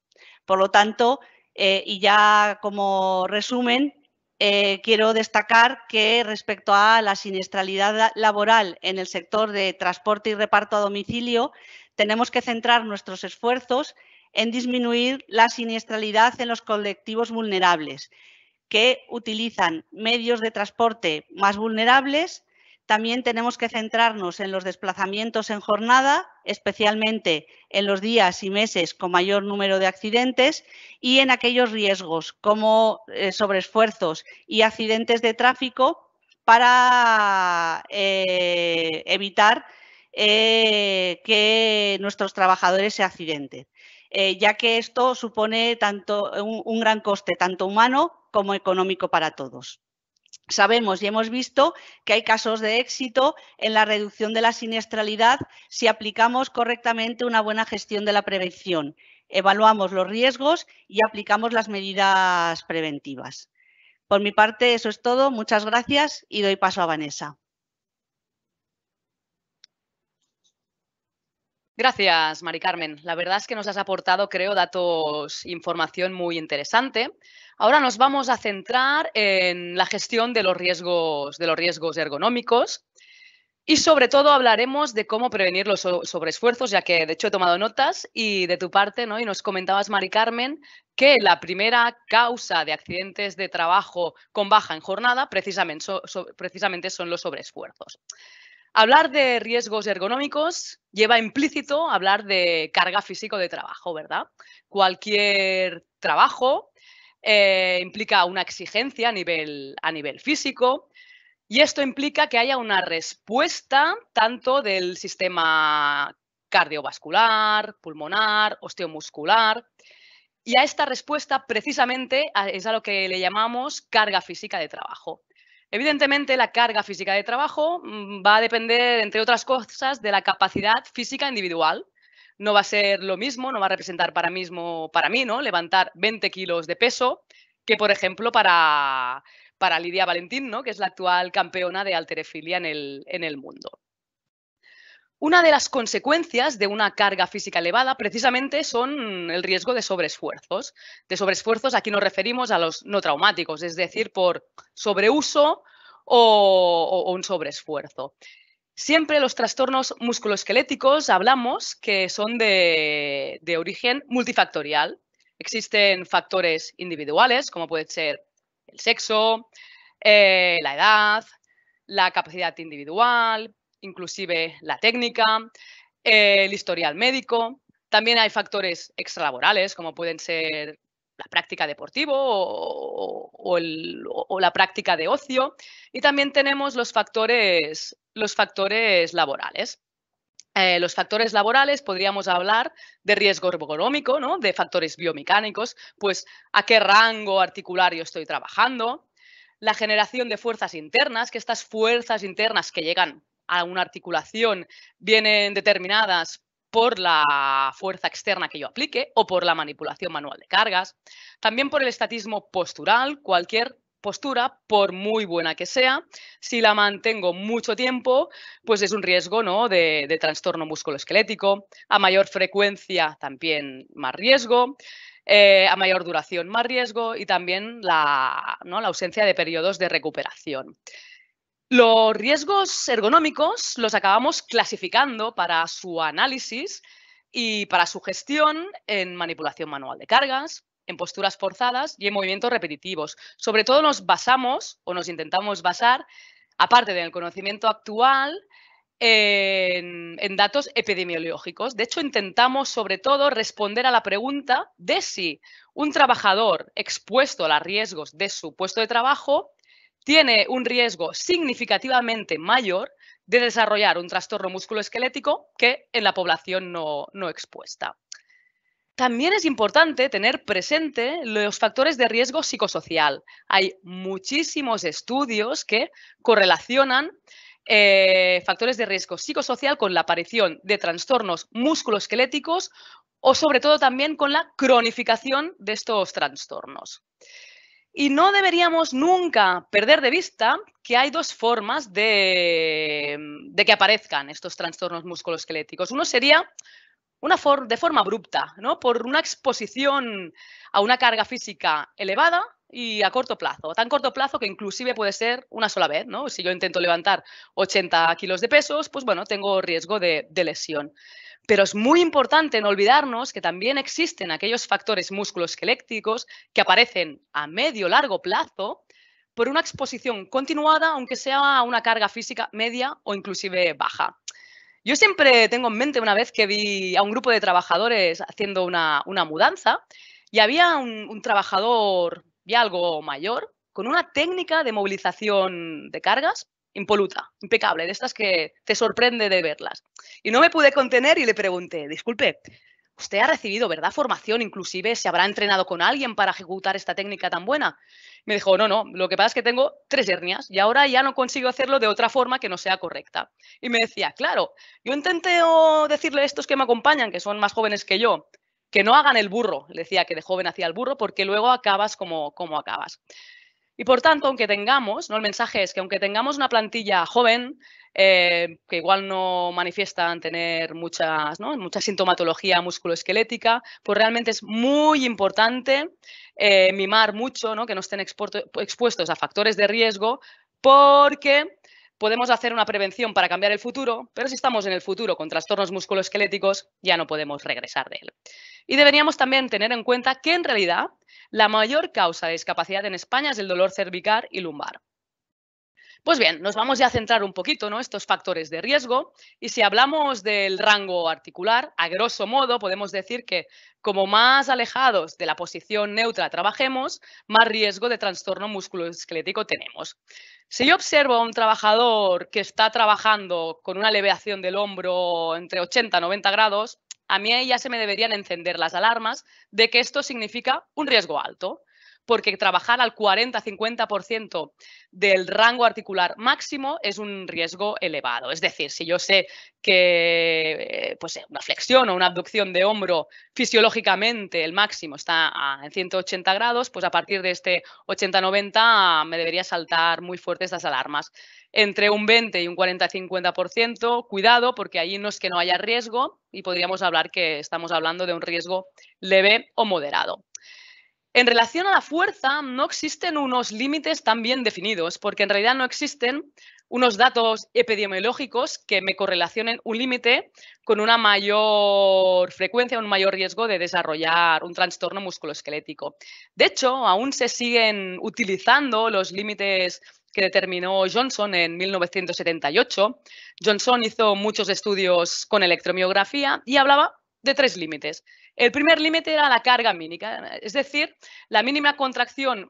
Por lo tanto, y ya como resumen, quiero destacar que respecto a la siniestralidad laboral en el sector de transporte y reparto a domicilio, tenemos que centrar nuestros esfuerzos en disminuir la siniestralidad en los colectivos vulnerables que utilizan medios de transporte más vulnerables. También tenemos que centrarnos en los desplazamientos en jornada, especialmente en los días y meses con mayor número de accidentes y en aquellos riesgos como eh, sobreesfuerzos y accidentes de tráfico para eh, evitar eh, que nuestros trabajadores se accidenten, eh, ya que esto supone tanto un gran coste, tanto humano como económico para todos. Sabemos y hemos visto que hay casos de éxito en la reducción de la siniestralidad si aplicamos correctamente una buena gestión de la prevención, evaluamos los riesgos y aplicamos las medidas preventivas. Por mi parte, eso es todo. Muchas gracias y doy paso a Vanessa. Gracias, Mari Carmen. La verdad es que nos has aportado, creo, datos, información muy interesante. Ahora nos vamos a centrar en la gestión de los riesgos, de los riesgos ergonómicos y sobre todo hablaremos de cómo prevenir los sobreesfuerzos, ya que de hecho he tomado notas y de tu parte, ¿no? Y nos comentabas, Mari Carmen, que la primera causa de accidentes de trabajo con baja en jornada precisamente, precisamente son los sobreesfuerzos. Hablar de riesgos ergonómicos lleva implícito hablar de carga físico de trabajo, ¿verdad? Cualquier trabajo eh, implica una exigencia a nivel, a nivel físico y esto implica que haya una respuesta tanto del sistema cardiovascular, pulmonar, osteomuscular. Y a esta respuesta precisamente es a lo que le llamamos carga física de trabajo. Evidentemente, la carga física de trabajo mm, va a depender, entre otras cosas, de la capacidad física individual. No va a ser lo mismo, no va a representar para, mismo, para mí, ¿no? Levantar 20 kilos de peso que, por ejemplo, para, Lidia Valentín, Que es la actual campeona de alterefilia en el mundo. Una de las consecuencias de una carga física elevada precisamente son el riesgo de sobreesfuerzos. De sobreesfuerzos aquí nos referimos a los no traumáticos, es decir, por sobreuso o, un sobreesfuerzo. Siempre los trastornos musculoesqueléticos hablamos que son de, origen multifactorial. Existen factores individuales, como puede ser el sexo, eh, la edad, la capacidad individual, inclusive la técnica, el historial médico. También hay factores extralaborales, como pueden ser la práctica deportiva o, la práctica de ocio. Y también tenemos los factores, los factores laborales. Eh, los factores laborales podríamos hablar de riesgo ergonómico, ¿no? de factores biomecánicos, pues a qué rango articular yo estoy trabajando, la generación de fuerzas internas, que estas fuerzas internas que llegan a una articulación vienen determinadas por la fuerza externa que yo aplique o por la manipulación manual de cargas, también por el estatismo postural, cualquier postura, por muy buena que sea, si la mantengo mucho tiempo, pues es un riesgo ¿no? de, trastorno musculoesquelético, a mayor frecuencia también más riesgo, eh, a mayor duración más riesgo y también la ausencia de periodos de recuperación. Los riesgos ergonómicos los acabamos clasificando para su análisis y para su gestión en manipulación manual de cargas, en posturas forzadas y en movimientos repetitivos. Sobre todo nos basamos o nos intentamos basar, aparte del conocimiento actual, en, datos epidemiológicos. De hecho, intentamos sobre todo responder a la pregunta de si un trabajador expuesto a los riesgos de su puesto de trabajo tiene un riesgo significativamente mayor de desarrollar un trastorno musculoesquelético que en la población no, expuesta. También es importante tener presente los factores de riesgo psicosocial. Hay muchísimos estudios que correlacionan eh, factores de riesgo psicosocial con la aparición de trastornos musculoesqueléticos o sobre todo también con la cronificación de estos trastornos. Y no deberíamos nunca perder de vista que hay dos formas de, que aparezcan estos trastornos musculoesqueléticos. Uno sería una de forma abrupta, ¿no? por una exposición a una carga física elevada y a corto plazo, tan corto plazo que inclusive puede ser una sola vez, ¿no? Si yo intento levantar 80 kilos de pesos, pues bueno, tengo riesgo de, lesión. Pero es muy importante no olvidarnos que también existen aquellos factores musculoesqueléticos que aparecen a medio largo plazo por una exposición continuada, aunque sea una carga física media o inclusive baja. Yo siempre tengo en mente una vez que vi a un grupo de trabajadores haciendo una, mudanza y había un, trabajador algo mayor, con una técnica de movilización de cargas impoluta, impecable, de estas que te sorprende de verlas. Y no me pude contener y le pregunté, disculpe, usted ha recibido, ¿verdad? Formación, inclusive se habrá entrenado con alguien para ejecutar esta técnica tan buena. Me dijo, no, no, lo que pasa es que tengo tres hernias y ahora ya no consigo hacerlo de otra forma que no sea correcta. Y me decía, claro, yo intenté oh, decirle a estos que me acompañan, que son más jóvenes que yo, que no hagan el burro, le decía que de joven hacía el burro, porque luego acabas como, como acabas. Y por tanto, aunque tengamos, ¿no? el mensaje es que aunque tengamos una plantilla joven, eh, que igual no manifiestan tener muchas, ¿no? mucha sintomatología musculoesquelética, pues realmente es muy importante eh, mimar mucho, ¿no? que no estén expuestos a factores de riesgo, porque podemos hacer una prevención para cambiar el futuro, pero si estamos en el futuro con trastornos musculoesqueléticos, ya no podemos regresar de él. Y deberíamos también tener en cuenta que en realidad la mayor causa de discapacidad en España es el dolor cervical y lumbar. Pues bien, nos vamos ya a centrar un poquito ¿no? estos factores de riesgo y si hablamos del rango articular, a grosso modo podemos decir que como más alejados de la posición neutra trabajemos, más riesgo de trastorno musculoesquelético tenemos. Si yo observo a un trabajador que está trabajando con una elevación del hombro entre 80 y 90 grados, a mí ya se me deberían encender las alarmas de que esto significa un riesgo alto porque trabajar al 40-50% del rango articular máximo es un riesgo elevado. Es decir, si yo sé que eh, pues, eh, una flexión o una abducción de hombro fisiológicamente el máximo está en 180 grados, pues a partir de este 80-90 me debería saltar muy fuerte estas alarmas. Entre un 20 y un 40-50%, cuidado, porque ahí no es que no haya riesgo y podríamos hablar que estamos hablando de un riesgo leve o moderado. En relación a la fuerza, no existen unos límites tan bien definidos, porque en realidad no existen unos datos epidemiológicos que me correlacionen un límite con una mayor frecuencia, un mayor riesgo de desarrollar un trastorno musculoesquelético. De hecho, aún se siguen utilizando los límites que determinó Johnson en 1978. Johnson hizo muchos estudios con electromiografía y hablaba de tres límites. El primer límite era la carga mínima, es decir, la mínima contracción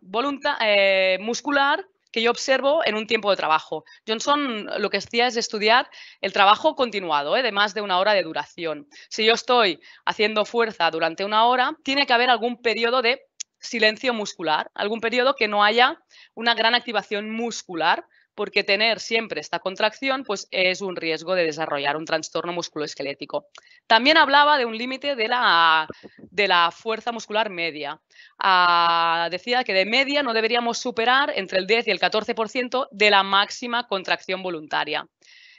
eh, muscular que yo observo en un tiempo de trabajo. Johnson lo que hacía es estudiar el trabajo continuado, ¿eh? de más de una hora de duración. Si yo estoy haciendo fuerza durante una hora, tiene que haber algún periodo de silencio muscular, algún periodo que no haya una gran activación muscular porque tener siempre esta contracción pues, es un riesgo de desarrollar un trastorno musculoesquelético. También hablaba de un límite de la, fuerza muscular media. Ah, decía que de media no deberíamos superar entre el 10 y el 14% de la máxima contracción voluntaria.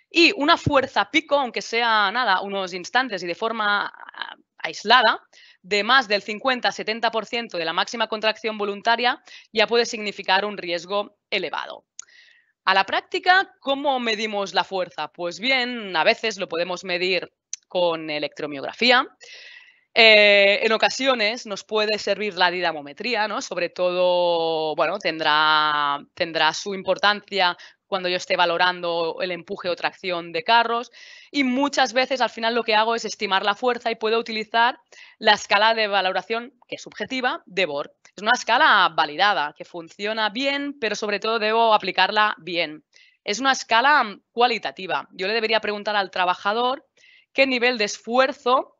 Y una fuerza pico, aunque sea nada, unos instantes y de forma ah, aislada, de más del 50-70% de la máxima contracción voluntaria ya puede significar un riesgo elevado. A la práctica, ¿cómo medimos la fuerza? Pues bien, a veces lo podemos medir con electromiografía, eh, en ocasiones nos puede servir la didamometría, ¿no? Sobre todo, bueno, tendrá, tendrá su importancia cuando yo esté valorando el empuje o tracción de carros. Y muchas veces al final lo que hago es estimar la fuerza y puedo utilizar la escala de valoración, que es subjetiva, de Borg. Es una escala validada, que funciona bien, pero sobre todo debo aplicarla bien. Es una escala cualitativa. Yo le debería preguntar al trabajador qué nivel de esfuerzo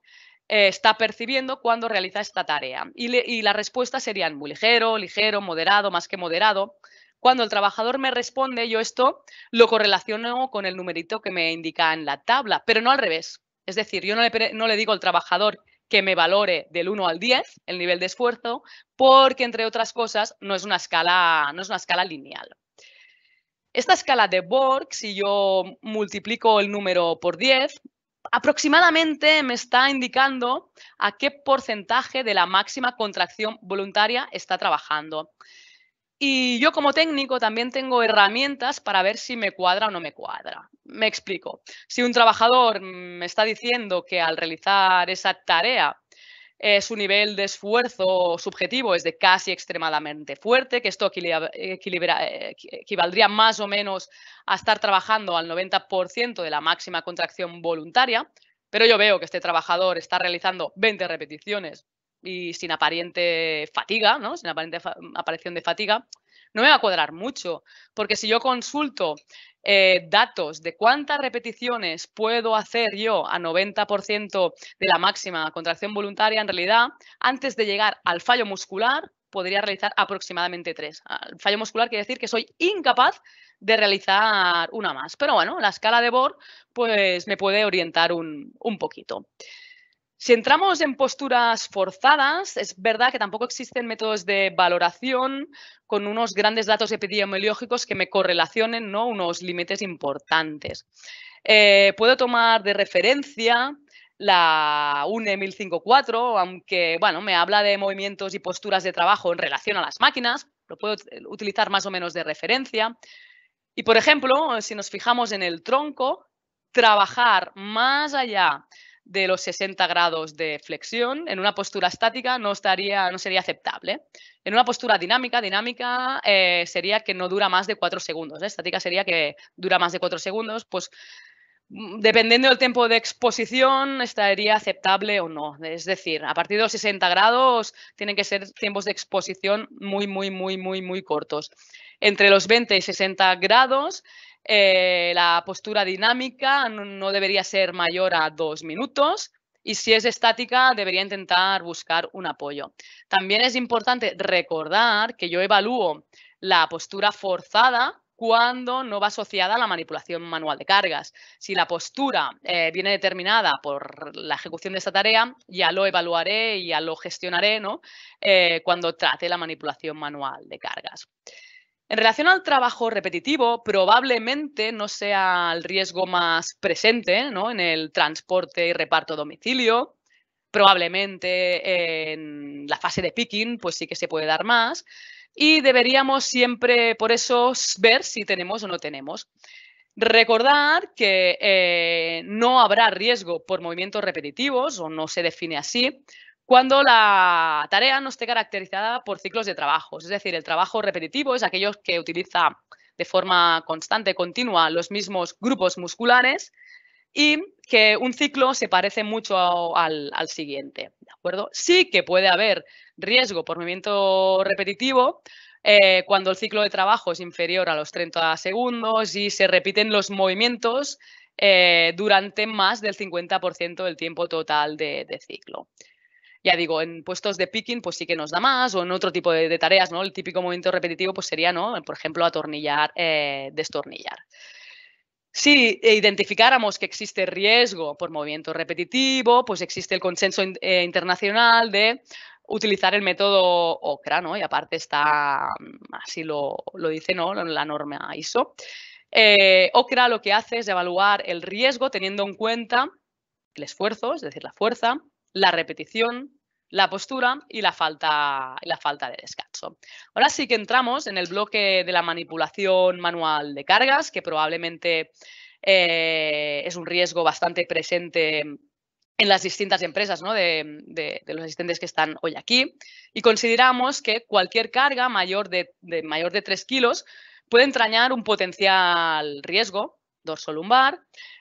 eh, está percibiendo cuando realiza esta tarea. Y, la respuesta las respuestas serían muy ligero, ligero, moderado, más que moderado. Cuando el trabajador me responde, yo esto lo correlaciono con el numerito que me indica en la tabla, pero no al revés. Es decir, yo no le, digo al trabajador que me valore del 1 al 10 el nivel de esfuerzo, porque entre otras cosas no es una escala, no es una escala lineal. Esta escala de Borg, si yo multiplico el número por 10, aproximadamente me está indicando a qué porcentaje de la máxima contracción voluntaria está trabajando. Y yo como técnico también tengo herramientas para ver si me cuadra o no me cuadra. Me explico. Si un trabajador me está diciendo que al realizar esa tarea eh, su nivel de esfuerzo subjetivo es de casi extremadamente fuerte, que esto eh, equivaldría más o menos a estar trabajando al 90% de la máxima contracción voluntaria, pero yo veo que este trabajador está realizando 20 repeticiones y sin aparente fatiga, ¿no? sin aparente aparición de fatiga, no me va a cuadrar mucho, porque si yo consulto eh, datos de cuántas repeticiones puedo hacer yo a 90% de la máxima contracción voluntaria, en realidad, antes de llegar al fallo muscular, podría realizar aproximadamente tres. fallo muscular quiere decir que soy incapaz de realizar una más. Pero bueno, la escala de Bohr pues, me puede orientar un, un poquito. Si entramos en posturas forzadas, es verdad que tampoco existen métodos de valoración con unos grandes datos epidemiológicos que me correlacionen ¿no? unos límites importantes. Eh, puedo tomar de referencia la UNE 1054, aunque bueno, me habla de movimientos y posturas de trabajo en relación a las máquinas, lo puedo utilizar más o menos de referencia. Y por ejemplo, si nos fijamos en el tronco, trabajar más allá de los 60 grados de flexión, en una postura estática no, estaría, no sería aceptable. En una postura dinámica, dinámica eh, sería que no dura más de 4 segundos. ¿eh? Estática sería que dura más de 4 segundos, pues mm, dependiendo del tiempo de exposición, estaría aceptable o no. Es decir, a partir de los 60 grados tienen que ser tiempos de exposición muy, muy, muy, muy, muy cortos. Entre los 20 y 60 grados eh, la postura dinámica no debería ser mayor a dos minutos y si es estática debería intentar buscar un apoyo. También es importante recordar que yo evalúo la postura forzada cuando no va asociada a la manipulación manual de cargas. Si la postura eh, viene determinada por la ejecución de esta tarea, ya lo evaluaré y ya lo gestionaré eh, cuando trate la manipulación manual de cargas. En relación al trabajo repetitivo, probablemente no sea el riesgo más presente ¿no? en el transporte y reparto domicilio. Probablemente en la fase de picking, pues sí que se puede dar más. Y deberíamos siempre, por eso, ver si tenemos o no tenemos. Recordar que eh, no habrá riesgo por movimientos repetitivos, o no se define así, cuando la tarea no esté caracterizada por ciclos de trabajo, Es decir, el trabajo repetitivo es aquello que utiliza de forma constante, continua, los mismos grupos musculares y que un ciclo se parece mucho al, siguiente. ¿de acuerdo? Sí que puede haber riesgo por movimiento repetitivo eh, cuando el ciclo de trabajo es inferior a los 30 segundos y se repiten los movimientos eh, durante más del 50% del tiempo total de, de ciclo ya digo, en puestos de picking pues sí que nos da más o en otro tipo de, tareas, ¿no? El típico movimiento repetitivo pues sería, ¿no? Por ejemplo, atornillar, eh, destornillar. Si identificáramos que existe riesgo por movimiento repetitivo, pues existe el consenso eh, internacional de utilizar el método OCRA, ¿no? Y aparte está, mm, así lo, dice, ¿no? La norma ISO. Eh, OCRA lo que hace es evaluar el riesgo teniendo en cuenta el esfuerzo, es decir, la fuerza, la repetición, la postura y la falta, la falta de descanso. Ahora sí que entramos en el bloque de la manipulación manual de cargas, que probablemente eh, es un riesgo bastante presente en las distintas empresas de, los asistentes que están hoy aquí. Y consideramos que cualquier carga mayor de, mayor de 3 kilos puede entrañar un potencial riesgo dorsolumbar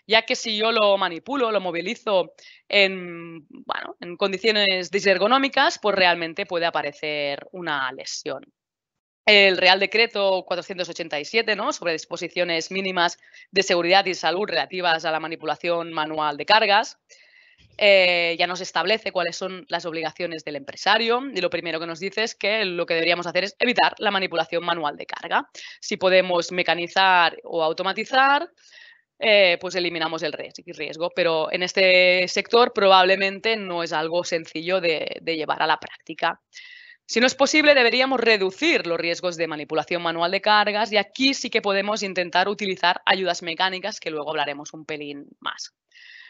ya que si yo lo manipulo, lo movilizo en, en condiciones disergonómicas, pues realmente puede aparecer una lesión el Real Decreto 487 ¿no? sobre disposiciones mínimas de seguridad y salud relativas a la manipulación manual de cargas. Eh, ya nos establece cuáles son las obligaciones del empresario y lo primero que nos dice es que lo que deberíamos hacer es evitar la manipulación manual de carga. Si podemos mecanizar o automatizar, eh, pues eliminamos el riesgo. Pero en este sector probablemente no es algo sencillo de llevar a la práctica. Si no es posible, deberíamos reducir los riesgos de manipulación manual de cargas y aquí sí que podemos intentar utilizar ayudas mecánicas que luego hablaremos un pelín más.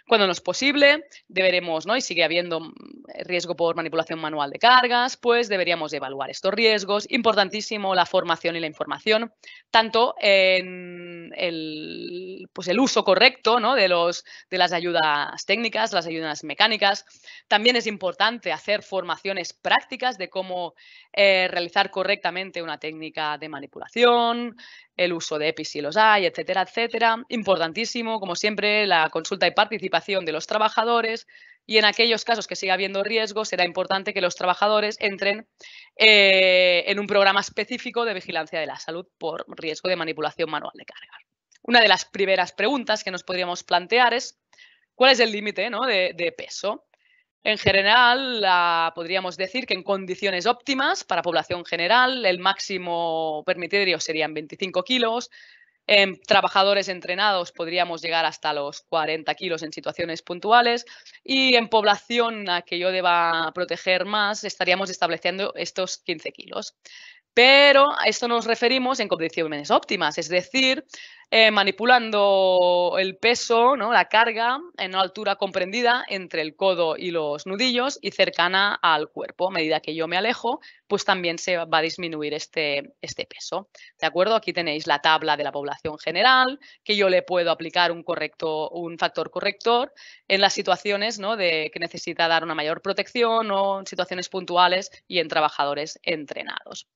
Cuando no es posible, deberemos, ¿no? y sigue habiendo mm, riesgo por manipulación manual de cargas, pues deberíamos evaluar estos riesgos. Importantísimo la formación y la información, tanto en el, pues el uso correcto de, los, de las ayudas técnicas, las ayudas mecánicas. También es importante hacer formaciones prácticas de cómo eh, realizar correctamente una técnica de manipulación, el uso de EPI si los hay, etcétera, etcétera. Importantísimo, como siempre, la consulta y participación de los trabajadores y en aquellos casos que siga habiendo riesgo será importante que los trabajadores entren eh, en un programa específico de vigilancia de la salud por riesgo de manipulación manual de carga. Una de las primeras preguntas que nos podríamos plantear es ¿cuál es el límite ¿no? de peso? En general, la, podríamos decir que en condiciones óptimas para población general, el máximo permitido serían 25 kilos. En trabajadores entrenados podríamos llegar hasta los 40 kilos en situaciones puntuales y en población a que yo deba proteger más estaríamos estableciendo estos 15 kilos. Pero a esto nos referimos en condiciones óptimas, es decir, eh, manipulando el peso, ¿no? la carga, en una altura comprendida entre el codo y los nudillos y cercana al cuerpo. A medida que yo me alejo, pues también se va a disminuir este, este peso. ¿De acuerdo? Aquí tenéis la tabla de la población general, que yo le puedo aplicar un, un factor corrector en las situaciones de que necesita dar una mayor protección o en situaciones puntuales y en trabajadores entrenados.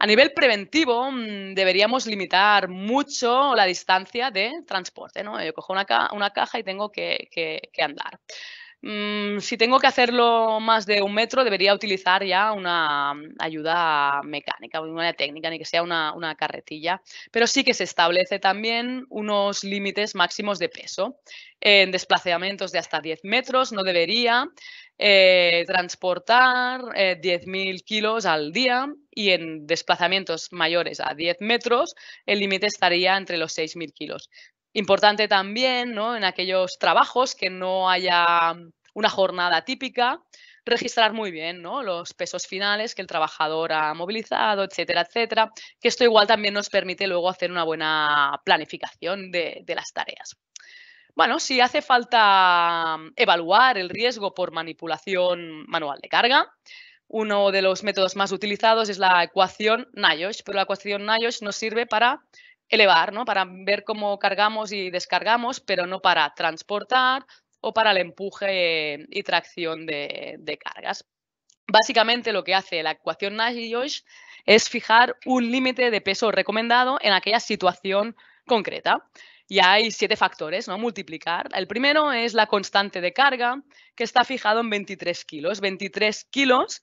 A nivel preventivo, mm, deberíamos limitar mucho la distancia de transporte. ¿no? Yo cojo una, caja y tengo que andar. Mm, si tengo que hacerlo más de un metro, debería utilizar ya una mm, ayuda mecánica, una técnica, ni que sea una, carretilla. Pero sí que se establece también unos límites máximos de peso. En desplazamientos de hasta 10 metros no debería eh, transportar 10.000 eh, kilos al día y en desplazamientos mayores a 10 metros el límite estaría entre los 6.000 kilos. Importante también en aquellos trabajos que no haya mm, una jornada típica, registrar muy bien los pesos finales que el trabajador ha movilizado, etcétera, etcétera, que esto igual también nos permite luego hacer una buena planificación de, las tareas. Bueno, si hace falta mm, evaluar el riesgo por manipulación manual de carga, uno de los métodos más utilizados es la ecuación NIOSH, pero la ecuación NIOSH nos sirve para elevar, ¿no? Para ver cómo cargamos y descargamos, pero no para transportar o para el empuje y tracción de, cargas. Básicamente lo que hace la ecuación Nash-Joyce es fijar un límite de peso recomendado en aquella situación concreta. Y hay siete factores, ¿no? Multiplicar. El primero es la constante de carga, que está fijado en 23 kilos. 23 kilos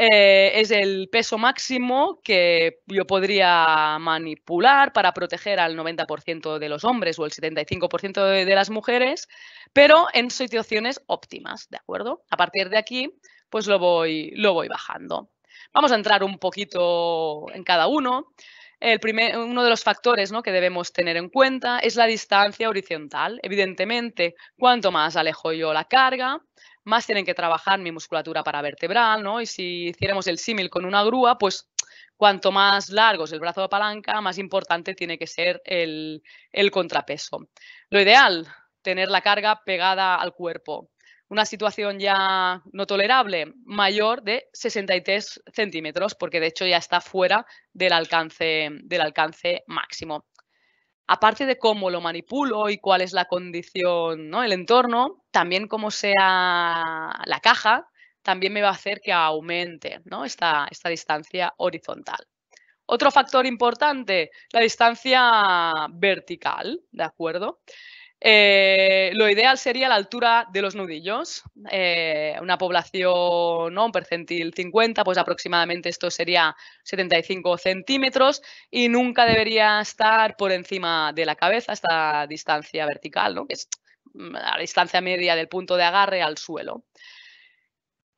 eh, es el peso máximo que yo podría manipular para proteger al 90% de los hombres o el 75% de, las mujeres, pero en situaciones óptimas, ¿de acuerdo? A partir de aquí, pues lo voy, lo voy bajando. Vamos a entrar un poquito en cada uno. El uno de los factores ¿no? que debemos tener en cuenta es la distancia horizontal. Evidentemente, cuanto más alejo yo la carga, más tienen que trabajar mi musculatura paravertebral, ¿no? Y si hiciéramos el símil con una grúa, pues cuanto más largo es el brazo de palanca, más importante tiene que ser el, contrapeso. Lo ideal, tener la carga pegada al cuerpo. Una situación ya no tolerable, mayor de 63 centímetros, porque de hecho ya está fuera del alcance máximo aparte de cómo lo manipulo y cuál es la condición, el entorno, también cómo sea la caja, también me va a hacer que aumente esta, esta distancia horizontal. Otro factor importante, la distancia vertical, ¿de acuerdo? Eh, lo ideal sería la altura de los nudillos. Eh, una población, ¿no? un percentil 50, pues aproximadamente esto sería 75 centímetros y nunca debería estar por encima de la cabeza esta distancia vertical, ¿no? que es mm, la distancia media del punto de agarre al suelo.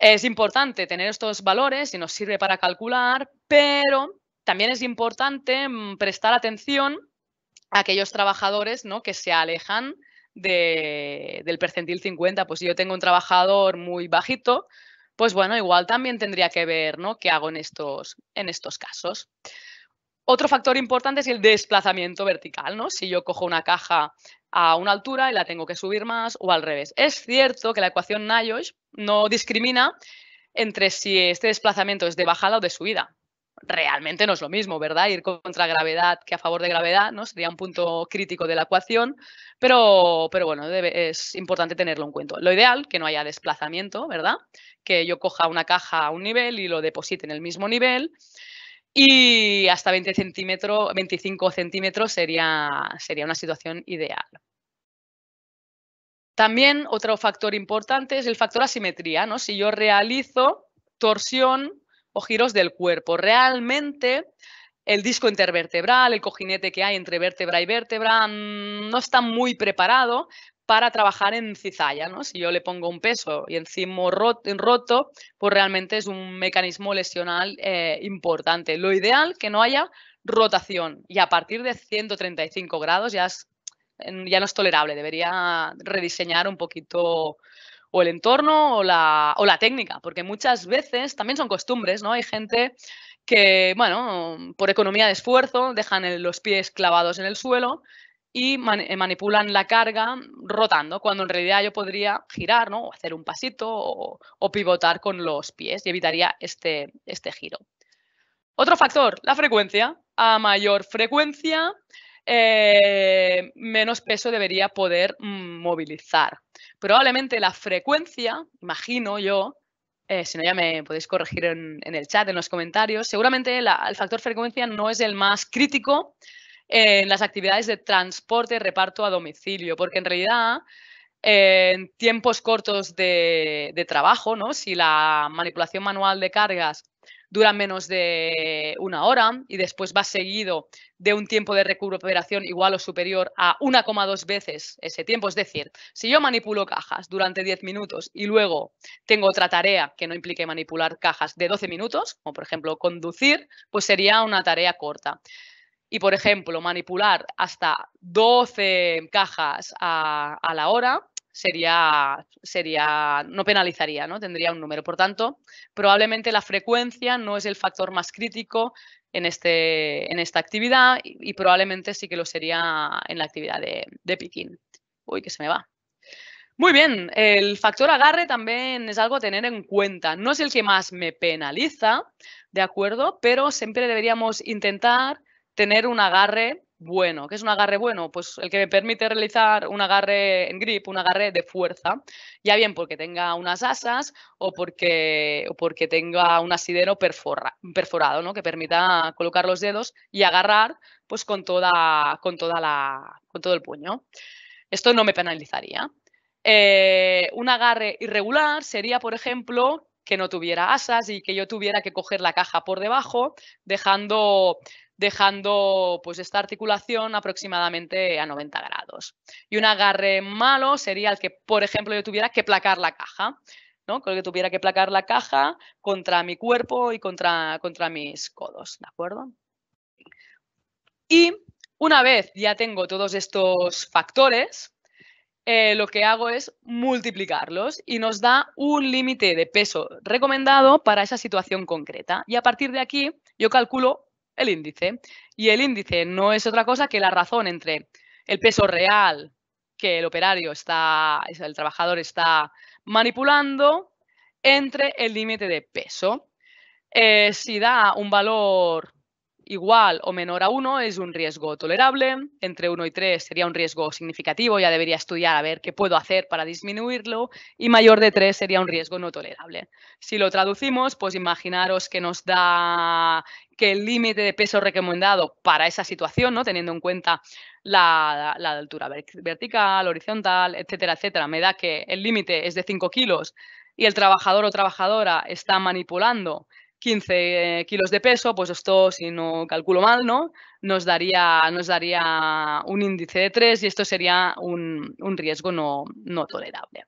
Es importante tener estos valores y nos sirve para calcular, pero también es importante mm, prestar atención aquellos trabajadores ¿no? que se alejan del percentil 50. Pues si yo tengo un trabajador muy bajito, pues bueno, igual también tendría que ver ¿no? qué hago en estos, en estos casos. Otro factor importante es el desplazamiento vertical, ¿no? Si yo cojo una caja a una altura y la tengo que subir más o al revés. Es cierto que la ecuación Nayosh no discrimina entre si este desplazamiento es de bajada o de subida realmente no es lo mismo, ¿verdad? Ir contra gravedad que a favor de gravedad, ¿no? Sería un punto crítico de la ecuación, pero, pero bueno, es importante tenerlo en cuenta. Lo ideal, que no haya desplazamiento, ¿verdad? Que yo coja una caja a un nivel y lo deposite en el mismo nivel y hasta 20 centímetros, 25 centímetros sería, sería una situación ideal. También otro factor importante es el factor asimetría, ¿no? Si yo realizo torsión o giros del cuerpo. Realmente el disco intervertebral, el cojinete que hay entre vértebra y vértebra, mm, no está muy preparado para trabajar en cizalla. Si yo le pongo un peso y encima roto, pues realmente es un mecanismo lesional eh, importante. Lo ideal que no haya rotación y a partir de 135 grados ya ya no es tolerable, debería rediseñar un poquito o el entorno o la, técnica, porque muchas veces también son costumbres, ¿no? Hay gente que, bueno, por economía de esfuerzo dejan los pies clavados en el suelo y manipulan la carga rotando, cuando en realidad yo podría girar, ¿no? O hacer un pasito o, pivotar con los pies y evitaría este, este giro. Otro factor, la frecuencia. A mayor frecuencia, eh, menos peso debería poder mm, movilizar. Probablemente la frecuencia, imagino yo, eh, si no ya me podéis corregir en, el chat, en los comentarios, seguramente el factor frecuencia no es el más crítico en las actividades de transporte, reparto a domicilio, porque en realidad eh, en tiempos cortos de, de, trabajo, ¿no? si la manipulación manual de cargas dura menos de una hora y después va seguido de un tiempo de recuperación igual o superior a 1,2 veces ese tiempo. Es decir, si yo manipulo cajas durante 10 minutos y luego tengo otra tarea que no implique manipular cajas de 12 minutos, como por ejemplo conducir, pues sería una tarea corta. Y por ejemplo, manipular hasta 12 cajas a, a la hora sería, sería, no penalizaría, ¿no? Tendría un número. Por tanto, probablemente la frecuencia no es el factor más crítico en, este, en esta actividad y, probablemente sí que lo sería en la actividad de, de Uy, que se me va. Muy bien, el factor agarre también es algo a tener en cuenta. No es el que más me penaliza, ¿de acuerdo? Pero siempre deberíamos intentar tener un agarre bueno. ¿Qué es un agarre bueno? Pues el que me permite realizar un agarre en grip, un agarre de fuerza, ya bien porque tenga unas asas o porque, porque tenga un asidero perforado, Que permita colocar los dedos y agarrar pues con, toda, con, toda la, con todo el puño. Esto no me penalizaría. Eh, un agarre irregular sería, por ejemplo, que no tuviera asas y que yo tuviera que coger la caja por debajo, dejando dejando pues esta articulación aproximadamente a 90 grados. Y un agarre malo sería el que, por ejemplo, yo tuviera que placar la caja, ¿no? Creo que tuviera que placar la caja contra mi cuerpo y contra, contra mis codos, ¿de acuerdo? Y una vez ya tengo todos estos factores, eh, lo que hago es multiplicarlos y nos da un límite de peso recomendado para esa situación concreta. Y a partir de aquí yo calculo el índice. Y el índice no es otra cosa que la razón entre el peso real que el operario está, el trabajador está manipulando, entre el límite de peso. Eh, si da un valor igual o menor a 1 es un riesgo tolerable, entre 1 y 3 sería un riesgo significativo, ya debería estudiar a ver qué puedo hacer para disminuirlo, y mayor de 3 sería un riesgo no tolerable. Si lo traducimos, pues imaginaros que nos da que el límite de peso recomendado para esa situación, ¿no? teniendo en cuenta la, la altura vertical, horizontal, etcétera, etcétera, me da que el límite es de 5 kilos y el trabajador o trabajadora está manipulando 15 eh, kilos de peso, pues esto, si no calculo mal, ¿no? Nos daría, nos daría un índice de 3 y esto sería un, riesgo no, tolerable.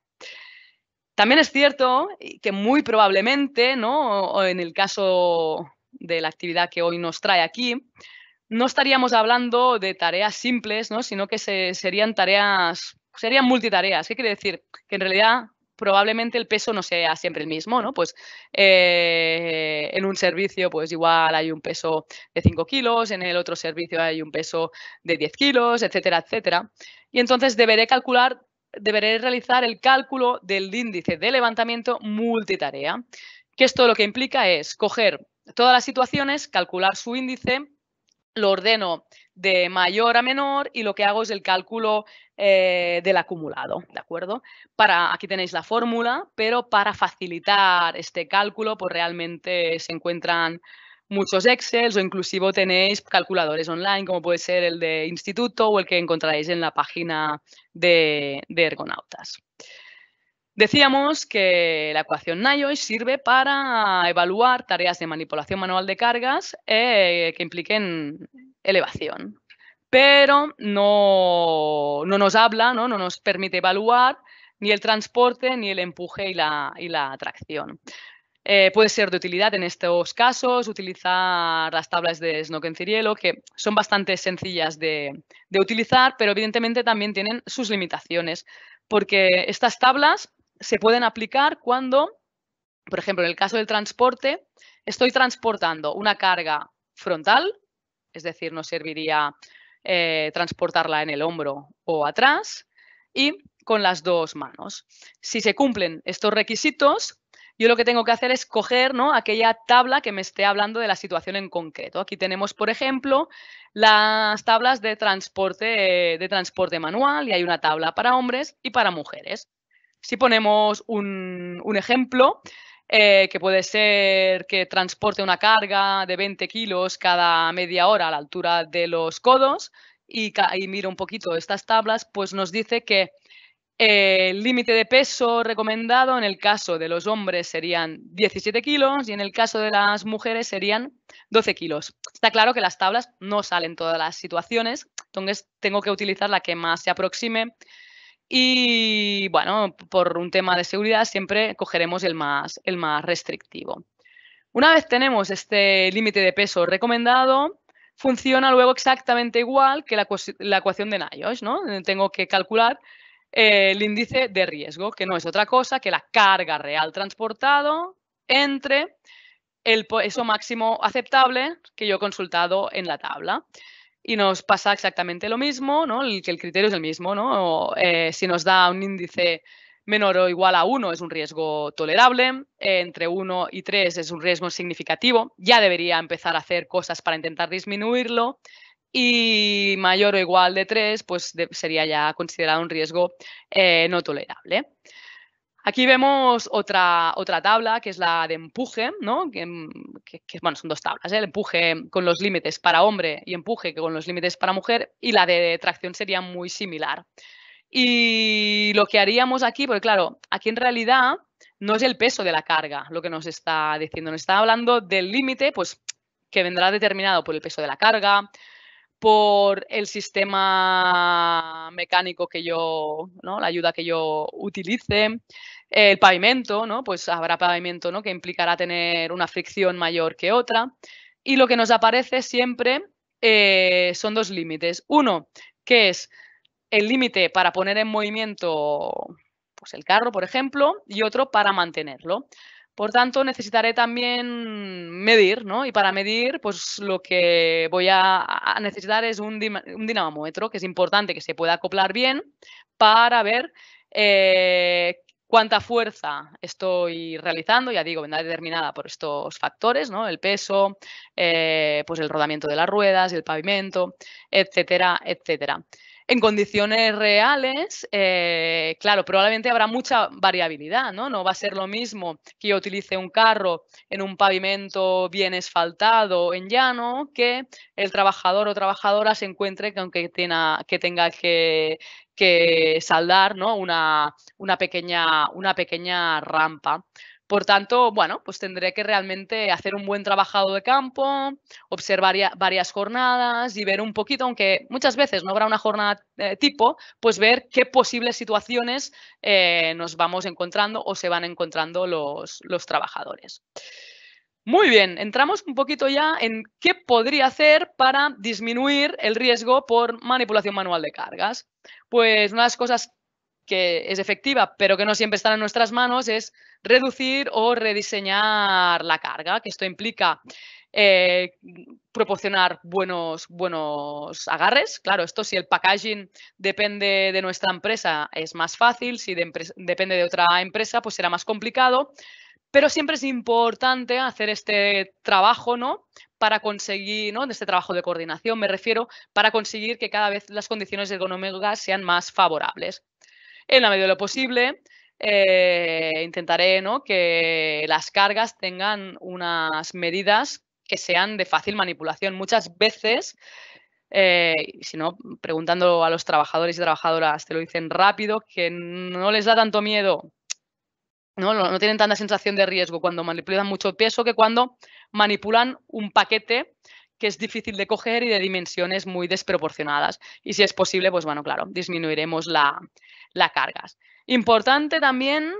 También es cierto que muy probablemente, ¿no? en el caso de la actividad que hoy nos trae aquí, no estaríamos hablando de tareas simples, sino que serían tareas, serían multitareas. ¿Qué quiere decir? Que en realidad probablemente el peso no sea siempre el mismo, ¿no? Pues eh, en un servicio, pues igual hay un peso de 5 kilos, en el otro servicio hay un peso de 10 kilos, etcétera, etcétera. Y entonces deberé calcular deberé realizar el cálculo del índice de levantamiento multitarea, que esto lo que implica es coger todas las situaciones, calcular su índice, lo ordeno de mayor a menor y lo que hago es el cálculo eh, del acumulado, ¿de acuerdo? Para, aquí tenéis la fórmula, pero para facilitar este cálculo, pues realmente se encuentran muchos Excel o inclusive tenéis calculadores online, como puede ser el de instituto o el que encontraréis en la página de, Ergonautas. Decíamos que la ecuación NIOSH sirve para evaluar tareas de manipulación manual de cargas eh, que impliquen elevación pero no, nos habla, ¿no? nos permite evaluar ni el transporte, ni el empuje y la, atracción. Eh, puede ser de utilidad en estos casos utilizar las tablas de Snoke en Cirielo, que son bastante sencillas de, de utilizar, pero evidentemente también tienen sus limitaciones, porque estas tablas se pueden aplicar cuando, por ejemplo, en el caso del transporte, estoy transportando una carga frontal, es decir, no serviría eh, transportarla en el hombro o atrás y con las dos manos. Si se cumplen estos requisitos, yo lo que tengo que hacer es coger ¿no? aquella tabla que me esté hablando de la situación en concreto. Aquí tenemos, por ejemplo, las tablas de transporte, de transporte manual y hay una tabla para hombres y para mujeres. Si ponemos un ejemplo, eh, que puede ser que transporte una carga de 20 kilos cada media hora a la altura de los codos y, y mira un poquito estas tablas, pues nos dice que eh, el límite de peso recomendado en el caso de los hombres serían 17 kilos y en el caso de las mujeres serían 12 kilos. Está claro que las tablas no salen todas las situaciones, entonces tengo que utilizar la que más se aproxime y bueno, por un tema de seguridad siempre cogeremos el más, el más restrictivo. Una vez tenemos este límite de peso recomendado, funciona luego exactamente igual que la, ecuación de NIOSH. ¿no? Tengo que calcular eh, el índice de riesgo, que no es otra cosa que la carga real transportado entre el peso máximo aceptable que yo he consultado en la tabla y nos pasa exactamente lo mismo, ¿no? El, que el criterio es el mismo, ¿no? Eh, si nos da un índice menor o igual a 1 es un riesgo tolerable, eh, entre 1 y 3 es un riesgo significativo, ya debería empezar a hacer cosas para intentar disminuirlo y mayor o igual de 3 pues sería ya considerado un riesgo eh, no tolerable. Aquí vemos otra, otra tabla que es la de empuje, ¿no? que, mm, bueno, son dos tablas, ¿eh? el empuje con los límites para hombre y empuje con los límites para mujer y la de tracción sería muy similar. Y lo que haríamos aquí, porque claro, aquí en realidad no es el peso de la carga lo que nos está diciendo, nos está hablando del límite pues, que vendrá determinado por el peso de la carga, por el sistema mecánico que yo, la ayuda que yo utilice, el pavimento, pues habrá pavimento que implicará tener una fricción mayor que otra. Y lo que nos aparece siempre eh, son dos límites. Uno, que es el límite para poner en movimiento pues, el carro, por ejemplo, y otro para mantenerlo. Por tanto, necesitaré también medir, ¿no? Y para medir, pues lo que voy a necesitar es un, dinamómetro, que es importante que se pueda acoplar bien para ver eh, cuánta fuerza estoy realizando, ya digo, vendrá determinada por estos factores, ¿no? El peso, eh, pues el rodamiento de las ruedas, el pavimento, etcétera, etcétera en condiciones reales, eh, claro, probablemente habrá mucha variabilidad, ¿no? No va a ser lo mismo que utilice un carro en un pavimento bien asfaltado en llano que el trabajador o trabajadora se encuentre con que, tenga que, tenga que, que saldar ¿no? una, una, pequeña, una pequeña rampa. Por tanto, bueno, pues tendré que realmente hacer un buen trabajado de campo, observar varias jornadas y ver un poquito, aunque muchas veces no habrá una jornada eh, tipo, pues ver qué posibles situaciones eh, nos vamos encontrando o se van encontrando los, los trabajadores. Muy bien, entramos un poquito ya en qué podría hacer para disminuir el riesgo por manipulación manual de cargas. Pues una de las cosas que es efectiva, pero que no siempre está en nuestras manos, es reducir o rediseñar la carga, que esto implica eh, proporcionar buenos, buenos agarres. Claro, esto si el packaging depende de nuestra empresa es más fácil, si depende de otra empresa pues será más complicado, pero siempre es importante hacer este trabajo, ¿no? Para conseguir, ¿no? De este trabajo de coordinación me refiero, para conseguir que cada vez las condiciones económicas sean más favorables en la medida de lo posible, eh, intentaré que las cargas tengan unas medidas que sean de fácil manipulación. Muchas veces, eh, si no, preguntando a los trabajadores y trabajadoras, te lo dicen rápido, que no les da tanto miedo, no, no tienen tanta sensación de riesgo cuando manipulan mucho peso que cuando manipulan un paquete que es difícil de coger y de dimensiones muy desproporcionadas. Y si es posible, pues bueno, claro, disminuiremos la, la carga. Importante también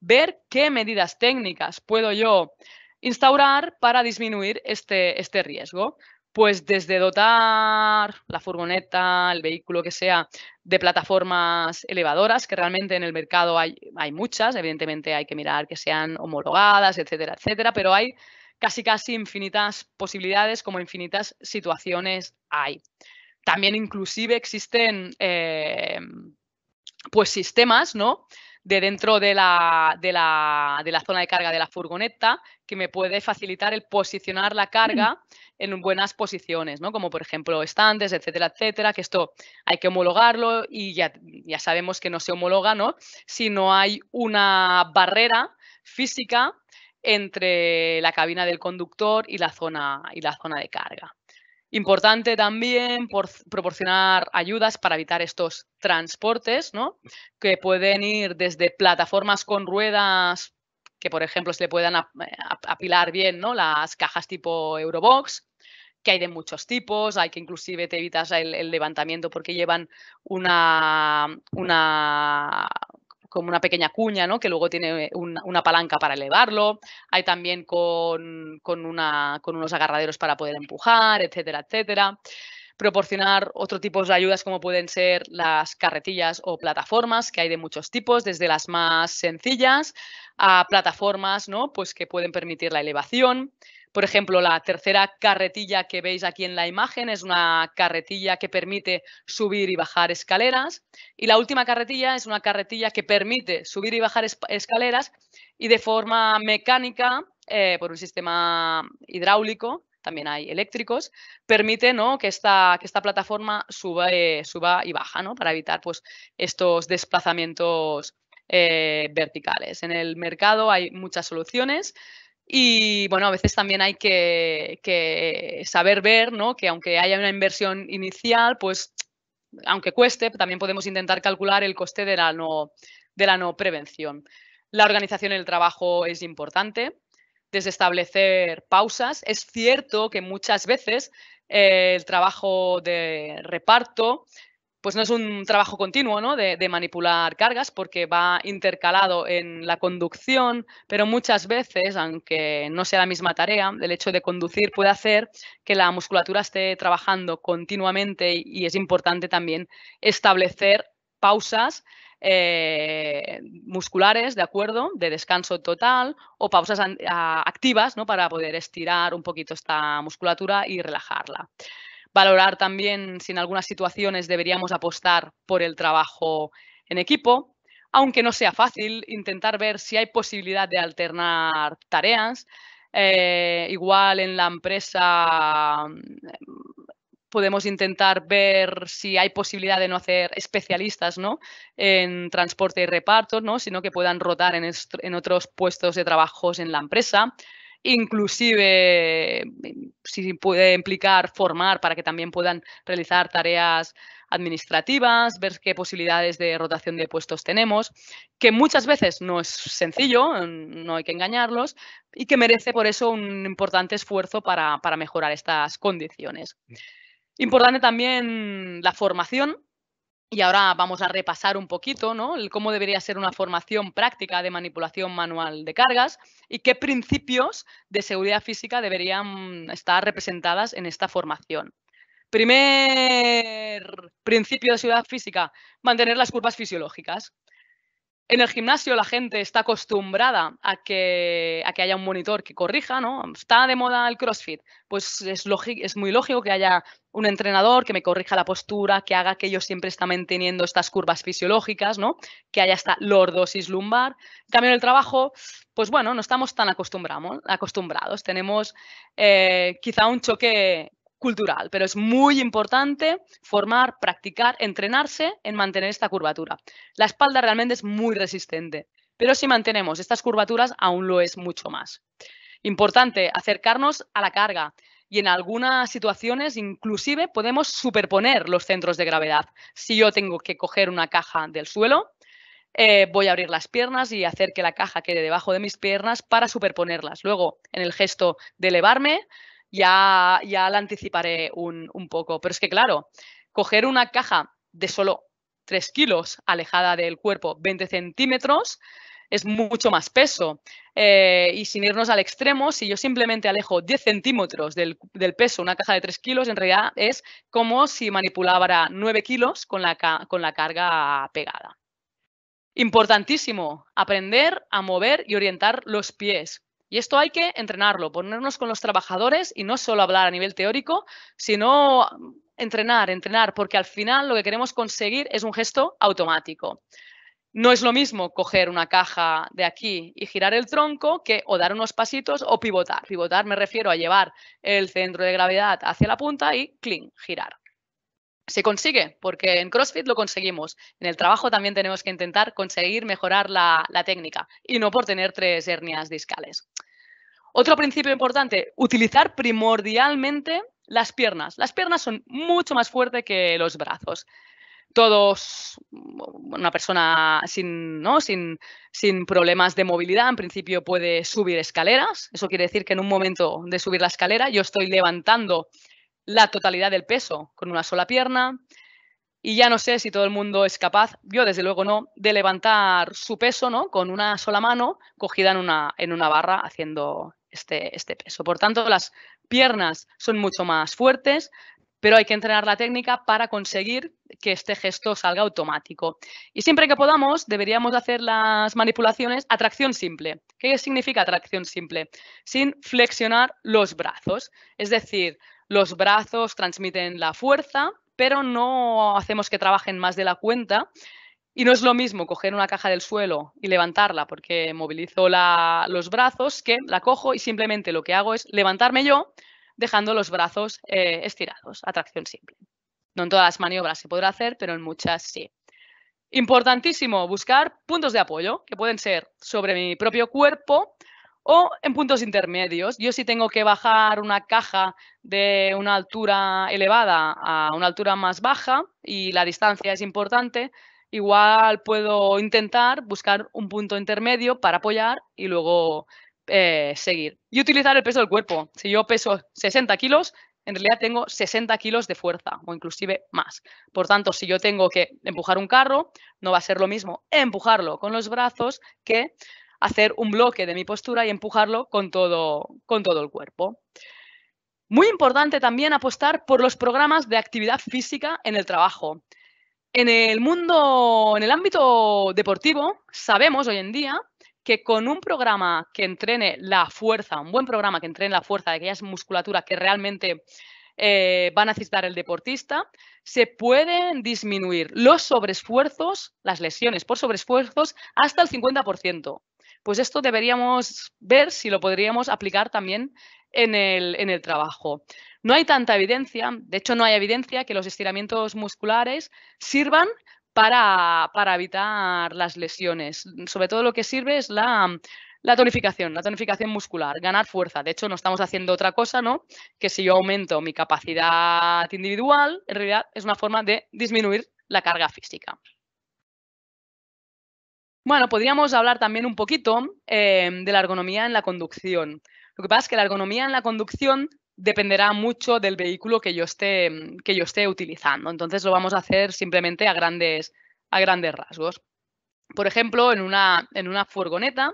ver qué medidas técnicas puedo yo instaurar para disminuir este, este riesgo pues desde dotar la furgoneta, el vehículo que sea, de plataformas elevadoras, que realmente en el mercado hay, hay, muchas, evidentemente hay que mirar que sean homologadas, etcétera, etcétera, pero hay casi casi infinitas posibilidades como infinitas situaciones hay. También inclusive existen eh, pues sistemas, ¿no? de dentro de la, de, la, de la, zona de carga de la furgoneta que me puede facilitar el posicionar la carga mm. en buenas posiciones, ¿no? como por ejemplo estantes, etcétera, etcétera, que esto hay que homologarlo y ya, ya sabemos que no se homologa ¿no? si no hay una barrera física entre la cabina del conductor y la zona, y la zona de carga. Importante también proporcionar ayudas para evitar estos transportes, ¿no? que pueden ir desde plataformas con ruedas que, por ejemplo, se le puedan eh, apilar bien ¿no? las cajas tipo Eurobox, que hay de muchos tipos, hay que inclusive te evitas el, levantamiento porque llevan una, una, como una pequeña cuña, ¿no? Que luego tiene eh, una, palanca para elevarlo. Hay también con, con, unos agarraderos para poder empujar, etcétera, etcétera proporcionar otro tipo de ayudas como pueden ser las carretillas o plataformas, que hay de muchos tipos, desde las más sencillas a plataformas ¿no? pues que pueden permitir la elevación. Por ejemplo, la tercera carretilla que veis aquí en la imagen es una carretilla que permite subir y bajar escaleras. Y la última carretilla es una carretilla que permite subir y bajar escaleras y de forma mecánica, eh, por un sistema hidráulico, también hay eléctricos, permite ¿no? que, esta, esta plataforma suba, eh, suba y baja ¿no? para evitar pues, estos desplazamientos eh, verticales. En el mercado hay muchas soluciones. Y bueno, a veces también hay que, saber ver, ¿no? Que aunque haya una inversión inicial, pues aunque cueste, también podemos intentar calcular el coste de la no, de la no prevención. La organización del trabajo es importante, desde establecer pausas. Es cierto que muchas veces eh, el trabajo de reparto pues no es un trabajo continuo de, manipular cargas porque va intercalado en la conducción, pero muchas veces, aunque no sea la misma tarea, el hecho de conducir puede hacer que la musculatura esté trabajando continuamente y, es importante también establecer pausas eh, musculares, ¿de acuerdo? De descanso total o pausas activas, ¿no? Para poder estirar un poquito esta musculatura y relajarla valorar también si en algunas situaciones deberíamos apostar por el trabajo en equipo, aunque no sea fácil, intentar ver si hay posibilidad de alternar tareas. Eh, igual en la empresa mm, podemos intentar ver si hay posibilidad de no hacer especialistas ¿no? en transporte y reparto, ¿no? sino que puedan rotar en, en otros puestos de trabajo en la empresa inclusive mm, si puede implicar formar para que también puedan realizar tareas administrativas, ver qué posibilidades de rotación de puestos tenemos, que muchas veces no es sencillo, mm, no hay que engañarlos, y que merece por eso un importante esfuerzo para, para mejorar estas condiciones. Mm. Importante también la formación, y ahora vamos a repasar un poquito ¿no? cómo debería ser una formación práctica de manipulación manual de cargas y qué principios de seguridad física deberían estar representadas en esta formación. Primer principio de seguridad física, mantener las curvas fisiológicas. En el gimnasio la gente está acostumbrada a que, haya un monitor que corrija, ¿no? Está de moda el CrossFit, pues es, es muy lógico que haya un entrenador que me corrija la postura, que haga que yo siempre esté manteniendo estas curvas fisiológicas, ¿no? Que haya esta lordosis lumbar. En cambio, en el trabajo, pues bueno, no estamos tan acostumbrados. Tenemos eh, quizá un choque cultural, pero es muy importante formar, practicar, entrenarse en mantener esta curvatura. La espalda realmente es muy resistente, pero si mantenemos estas curvaturas aún lo es mucho más. Importante, acercarnos a la carga y en algunas situaciones inclusive podemos superponer los centros de gravedad. Si yo tengo que coger una caja del suelo, eh, voy a abrir las piernas y hacer que la caja quede debajo de mis piernas para superponerlas. Luego, en el gesto de elevarme, ya, ya la anticiparé un, un poco. Pero es que, claro, coger una caja de solo 3 kilos alejada del cuerpo 20 centímetros, es mucho más peso. Eh, y sin irnos al extremo, si yo simplemente alejo 10 centímetros del, peso una caja de 3 kilos, en realidad es como si manipulara 9 kilos con la, con la carga pegada. Importantísimo, aprender a mover y orientar los pies. Y esto hay que entrenarlo, ponernos con los trabajadores y no solo hablar a nivel teórico, sino entrenar, entrenar, porque al final lo que queremos conseguir es un gesto automático. No es lo mismo coger una caja de aquí y girar el tronco que o dar unos pasitos o pivotar. Pivotar me refiero a llevar el centro de gravedad hacia la punta y cling, girar. Se consigue, porque en CrossFit lo conseguimos. En el trabajo también tenemos que intentar conseguir mejorar la, la técnica y no por tener tres hernias discales. Otro principio importante, utilizar primordialmente las piernas. Las piernas son mucho más fuertes que los brazos todos una persona sin, ¿no? sin, sin, problemas de movilidad, en principio puede subir escaleras. Eso quiere decir que en un momento de subir la escalera yo estoy levantando la totalidad del peso con una sola pierna y ya no sé si todo el mundo es capaz, yo desde luego no, de levantar su peso ¿no? con una sola mano cogida en una, en una barra haciendo este, este peso. Por tanto, las piernas son mucho más fuertes, pero hay que entrenar la técnica para conseguir que este gesto salga automático. Y siempre que podamos, deberíamos hacer las manipulaciones a tracción simple. ¿Qué significa tracción simple? Sin flexionar los brazos. Es decir, los brazos transmiten la fuerza, pero no hacemos que trabajen más de la cuenta. Y no es lo mismo coger una caja del suelo y levantarla porque movilizo los brazos que la cojo y simplemente lo que hago es levantarme yo, dejando los brazos eh, estirados Atracción simple. No en todas las maniobras se podrá hacer, pero en muchas sí. Importantísimo, buscar puntos de apoyo, que pueden ser sobre mi propio cuerpo o en puntos intermedios. Yo si tengo que bajar una caja de una altura elevada a una altura más baja y la distancia es importante, igual puedo intentar buscar un punto intermedio para apoyar y luego eh, seguir. Y utilizar el peso del cuerpo. Si yo peso 60 kilos, en realidad tengo 60 kilos de fuerza o inclusive más. Por tanto, si yo tengo que empujar un carro, no va a ser lo mismo empujarlo con los brazos que hacer un bloque de mi postura y empujarlo con todo, con todo el cuerpo. Muy importante también apostar por los programas de actividad física en el trabajo. En el mundo, en el ámbito deportivo, sabemos hoy en día que con un programa que entrene la fuerza, un buen programa que entrene la fuerza de aquellas musculaturas que realmente eh, van a necesitar el deportista, se pueden disminuir los sobreesfuerzos, las lesiones por sobreesfuerzos, hasta el 50%. Pues esto deberíamos ver si lo podríamos aplicar también en el, en el trabajo. No hay tanta evidencia, de hecho no hay evidencia que los estiramientos musculares sirvan para, evitar las lesiones. Sobre todo lo que sirve es mm, la, tonificación, la tonificación muscular, ganar fuerza. De hecho, no estamos haciendo otra cosa, ¿no? Que si yo aumento mi capacidad individual, en realidad es una forma de disminuir la carga física. Bueno, podríamos hablar también un poquito em, de la ergonomía en la conducción. Lo que pasa es que la ergonomía en la conducción dependerá mucho del vehículo que yo esté, que yo esté utilizando. Entonces lo vamos a hacer simplemente a grandes, a grandes rasgos. Por ejemplo, en una, furgoneta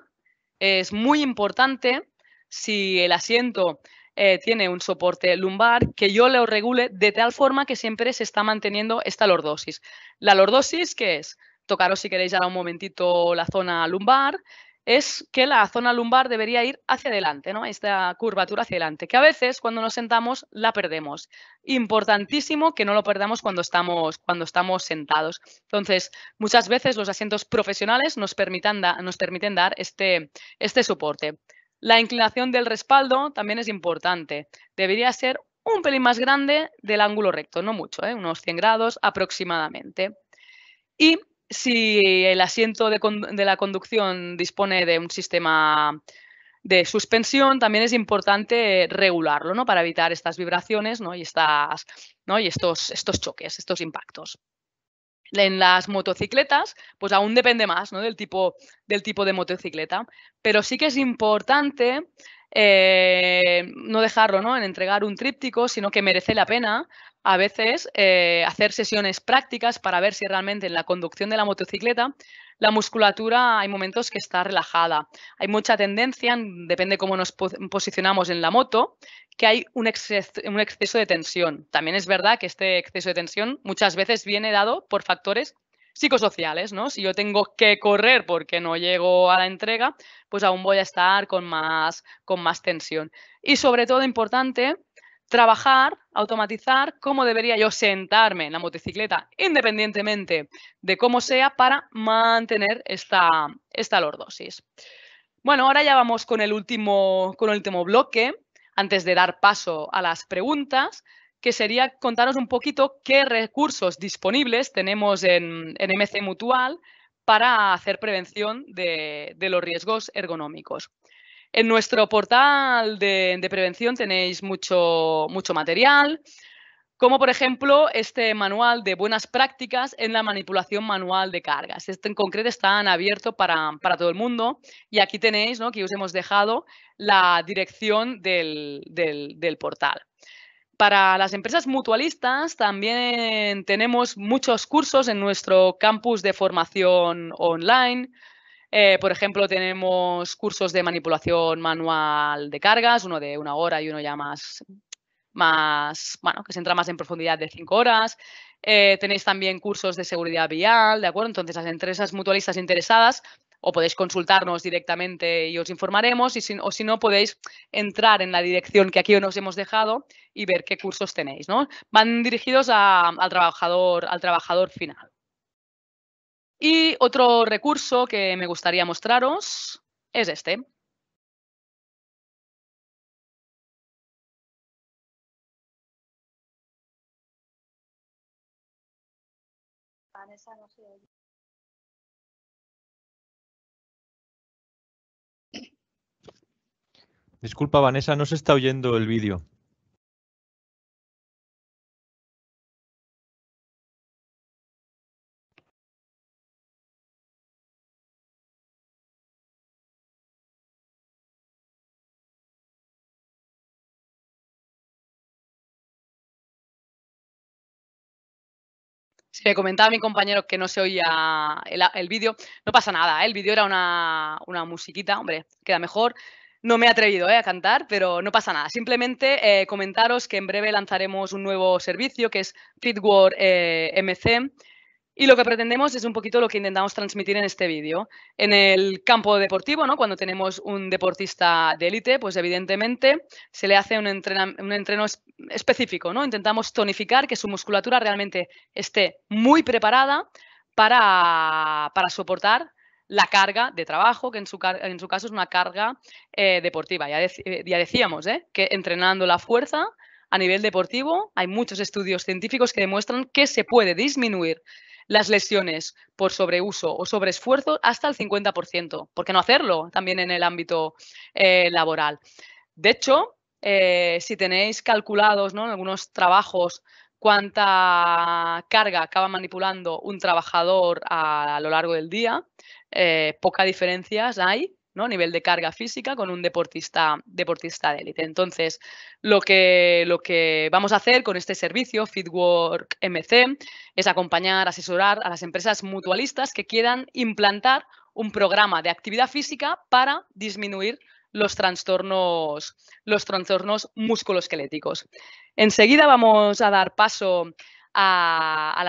es muy importante si el asiento eh, tiene un soporte lumbar, que yo lo regule de tal forma que siempre se está manteniendo esta lordosis. La lordosis, que es? Tocaros si queréis ahora un momentito la zona lumbar, es que la zona lumbar debería ir hacia adelante, ¿no? Esta curvatura hacia adelante, que a veces cuando nos sentamos la perdemos. Importantísimo que no lo perdamos cuando estamos, cuando estamos sentados. Entonces, muchas veces los asientos profesionales nos, permiten dar este, este soporte. La inclinación del respaldo también es importante. Debería ser un pelín más grande del ángulo recto, no mucho, ¿eh? unos 100 grados aproximadamente. Y si el asiento de, la conducción dispone de un sistema de suspensión, también es importante regularlo, ¿no? Para evitar estas vibraciones ¿no? y, y estos, choques, estos impactos. En las motocicletas, pues aún depende más del, tipo, del tipo de motocicleta, pero sí que es importante eh, no dejarlo ¿no? en entregar un tríptico, sino que merece la pena a veces eh, hacer sesiones prácticas para ver si realmente en la conducción de la motocicleta la musculatura hay momentos que está relajada. Hay mucha tendencia, depende cómo nos posicionamos en la moto, que hay un, exceso de tensión. También es verdad que este exceso de tensión muchas veces viene dado por factores psicosociales, ¿no? Si yo tengo que correr porque no llego a la entrega, pues aún voy a estar con más, con más tensión. Y sobre todo importante, trabajar, automatizar cómo debería yo sentarme en la motocicleta, independientemente de cómo sea, para mantener esta, esta lordosis. Bueno, ahora ya vamos con el último, con el último bloque, antes de dar paso a las preguntas, que sería contaros un poquito qué recursos disponibles tenemos en, en MC Mutual para hacer prevención de, de los riesgos ergonómicos. En nuestro portal de, prevención tenéis mucho, mucho material, como por ejemplo este manual de buenas prácticas en la manipulación manual de cargas. Este en concreto está abierto para, todo el mundo y aquí tenéis, ¿no? que os hemos dejado la dirección del portal. Para las empresas mutualistas también tenemos muchos cursos en nuestro campus de formación online, eh, por ejemplo, tenemos cursos de manipulación manual de cargas, uno de una hora y uno ya más, más bueno, que se entra más en profundidad de cinco horas. Eh, tenéis también cursos de seguridad vial, ¿de acuerdo? Entonces, las empresas mutualistas interesadas o podéis consultarnos directamente y os informaremos, y si, o si no, podéis entrar en la dirección que aquí os hemos dejado y ver qué cursos tenéis, ¿no? Van dirigidos al, trabajador, al trabajador final. Y otro recurso que me gustaría mostraros es este. Disculpa, Vanessa, no se está oyendo el vídeo. Le comentaba a mi compañero que no se oía el, vídeo. No pasa nada, ¿eh? el vídeo era una, musiquita, hombre, queda mejor. No me he atrevido ¿eh? a cantar, pero no pasa nada. Simplemente eh, comentaros que en breve lanzaremos un nuevo servicio que es Fitword MC y lo que pretendemos es un poquito lo que intentamos transmitir en este vídeo. En el campo deportivo, cuando tenemos un deportista de élite, pues evidentemente se le hace un, un entreno específico. ¿no? Intentamos tonificar que su musculatura realmente esté muy preparada para, soportar la carga de trabajo, que en su, caso es una carga eh, deportiva. Ya, eh, ya decíamos ¿eh? que entrenando la fuerza a nivel deportivo, hay muchos estudios científicos que demuestran que se puede disminuir las lesiones por sobreuso o sobreesfuerzo hasta el 50%. ¿Por qué no hacerlo también en el ámbito eh, laboral? De hecho, eh, si tenéis calculados en algunos trabajos cuánta carga acaba manipulando un trabajador a, lo largo del día, eh, poca pocas diferencias hay nivel de carga física con un deportista, deportista de élite. Entonces, lo que, lo que vamos a hacer con este servicio, Fitwork MC, es acompañar, asesorar a las empresas mutualistas que quieran implantar un programa de actividad física para disminuir los trastornos, los trastornos musculoesqueléticos. Enseguida vamos a dar paso a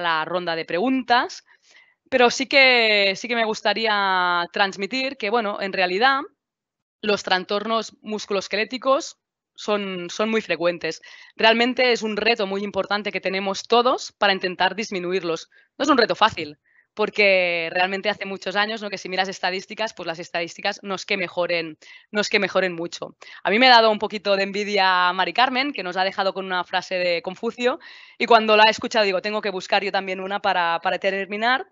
la ronda de preguntas. Pero sí que, sí que me gustaría transmitir que, bueno, en realidad los trastornos musculoesqueléticos son, son, muy frecuentes. Realmente es un reto muy importante que tenemos todos para intentar disminuirlos. No es un reto fácil, porque realmente hace muchos años, que si miras estadísticas, pues las estadísticas no es que mejoren, no que mejoren mucho. A mí me ha dado un poquito de envidia Mari Carmen, que nos ha dejado con una frase de Confucio, y cuando la he escuchado digo, tengo que buscar yo también una para, terminar,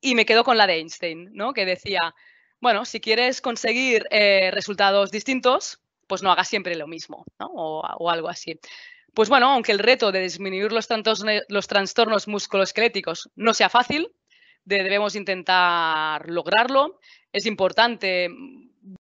y me quedo con la de Einstein, que decía, bueno, si quieres conseguir eh, resultados distintos, pues no hagas siempre lo mismo, ¿no? o, algo así. Pues bueno, aunque el reto de disminuir los, tantos, los trastornos musculoesqueléticos no sea fácil, debemos intentar lograrlo. Es importante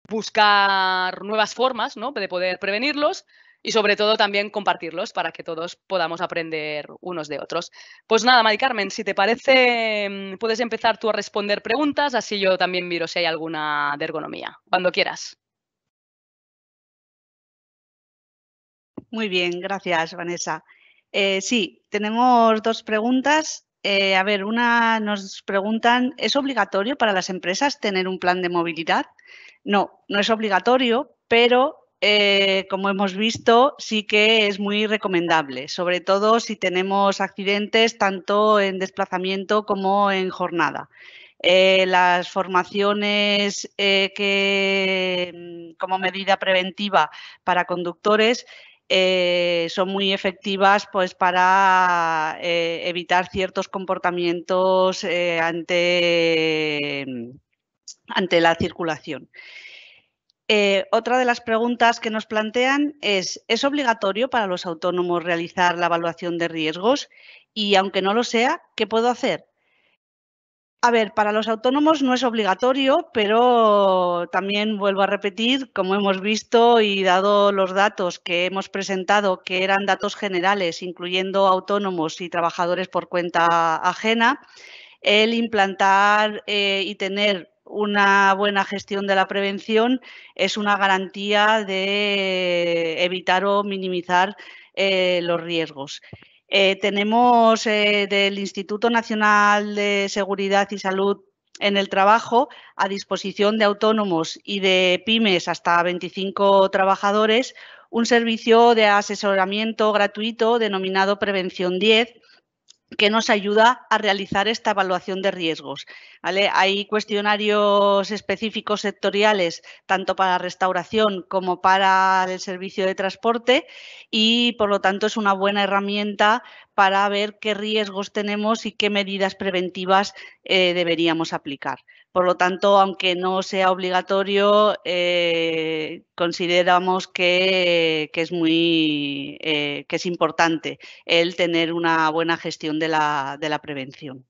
buscar nuevas formas de poder prevenirlos y sobre todo también compartirlos para que todos podamos aprender unos de otros. Pues nada, Mari Carmen, si te parece, mm, puedes empezar tú a responder preguntas, así yo también miro si hay alguna de ergonomía, cuando quieras. Muy bien, gracias, Vanessa. Eh, sí, tenemos dos preguntas. Eh, a ver, una nos preguntan, ¿es obligatorio para las empresas tener un plan de movilidad? No, no es obligatorio, pero eh, como hemos visto, sí que es muy recomendable, sobre todo si tenemos accidentes tanto en desplazamiento como en jornada. Eh, las formaciones que mm, como medida preventiva para conductores eh, son muy efectivas pues, para eh, evitar ciertos comportamientos eh, ante, ante la circulación. otra de las preguntas que nos plantean es, ¿es obligatorio para los autónomos realizar la evaluación de riesgos? Y aunque no lo sea, ¿qué puedo hacer? A ver, para los autónomos no es obligatorio, pero también vuelvo a repetir, como hemos visto y dado los datos que hemos presentado, que eran datos generales, incluyendo autónomos y trabajadores por cuenta ajena, el implantar eh, y tener una buena gestión de la prevención es una garantía de evitar o minimizar eh, los riesgos. Eh, tenemos eh, del Instituto Nacional de Seguridad y Salud en el trabajo a disposición de autónomos y de pymes hasta 25 trabajadores un servicio de asesoramiento gratuito denominado Prevención 10 que nos ayuda a realizar esta evaluación de riesgos. Hay cuestionarios específicos sectoriales, tanto para restauración como para el servicio de transporte, y por lo tanto es una buena herramienta para ver qué riesgos tenemos y qué medidas preventivas eh, deberíamos aplicar. Por lo tanto, aunque no sea obligatorio, eh, consideramos que, es muy eh, que es importante el tener una buena gestión de la, prevención.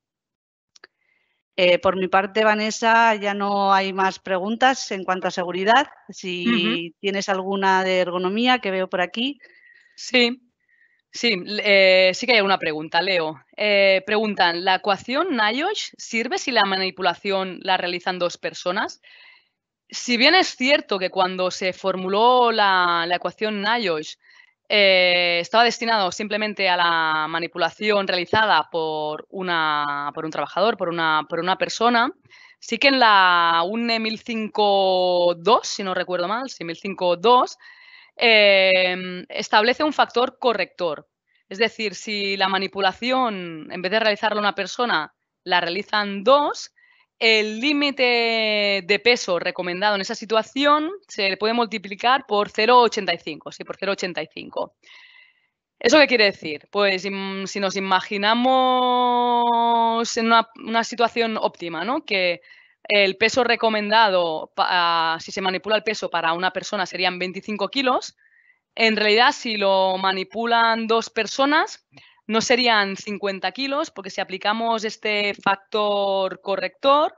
Eh, por mi parte, Vanessa, ya no hay más preguntas en cuanto a seguridad. Si tienes alguna de ergonomía que veo por aquí. Sí, Sí, eh, sí que hay una pregunta, Leo. Eh, preguntan, ¿la ecuación NIOSH sirve si la manipulación la realizan dos personas? Si bien es cierto que cuando se formuló la, ecuación NIOSH eh, estaba destinado simplemente a la manipulación realizada por, una, por un trabajador, por una, por una persona, sí que en la UNE 1005.2, si no recuerdo mal, 1005.2, Em, establece un factor corrector. Es decir, si la manipulación, en vez de realizarla una persona, la realizan dos, el límite de peso recomendado en esa situación se puede multiplicar por 0,85, sí, por 0,85. ¿Eso qué quiere decir? Pues si nos imaginamos en una, una situación óptima, ¿no? Que el peso recomendado, si se manipula el peso para una persona, serían 25 kilos. En realidad, si lo manipulan dos personas, no serían 50 kilos, porque si aplicamos este factor corrector,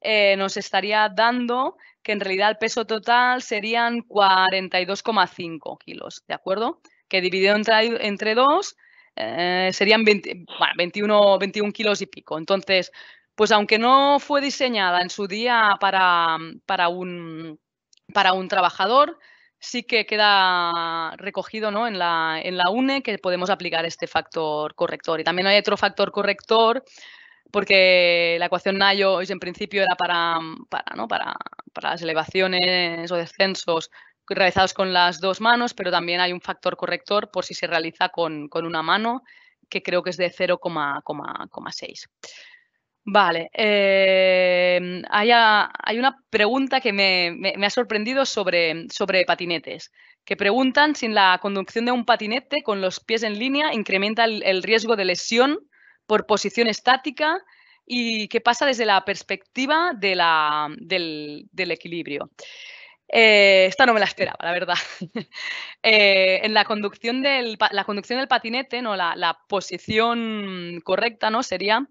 eh, nos estaría dando que en realidad el peso total serían 42,5 kilos, ¿de acuerdo? Que dividido entre, dos eh, serían 21, 21 kilos y pico. Entonces, pues aunque no fue diseñada en su día para, para, un, trabajador, sí que queda recogido ¿no? en, la, UNE que podemos aplicar este factor corrector. Y también hay otro factor corrector porque la ecuación Nayo en principio era para, para, ¿no? para, las elevaciones o descensos realizados con las dos manos, pero también hay un factor corrector por si se realiza con, con una mano, que creo que es de 0,6. Vale, eh, hay, una pregunta que me, ha sorprendido sobre, patinetes, que preguntan si en la conducción de un patinete con los pies en línea incrementa el, riesgo de lesión por posición estática y qué pasa desde la perspectiva del, equilibrio. Eh, esta no me la esperaba, la verdad. Eh, en la conducción, del, la conducción del patinete, ¿no? la, la posición correcta ¿no? sería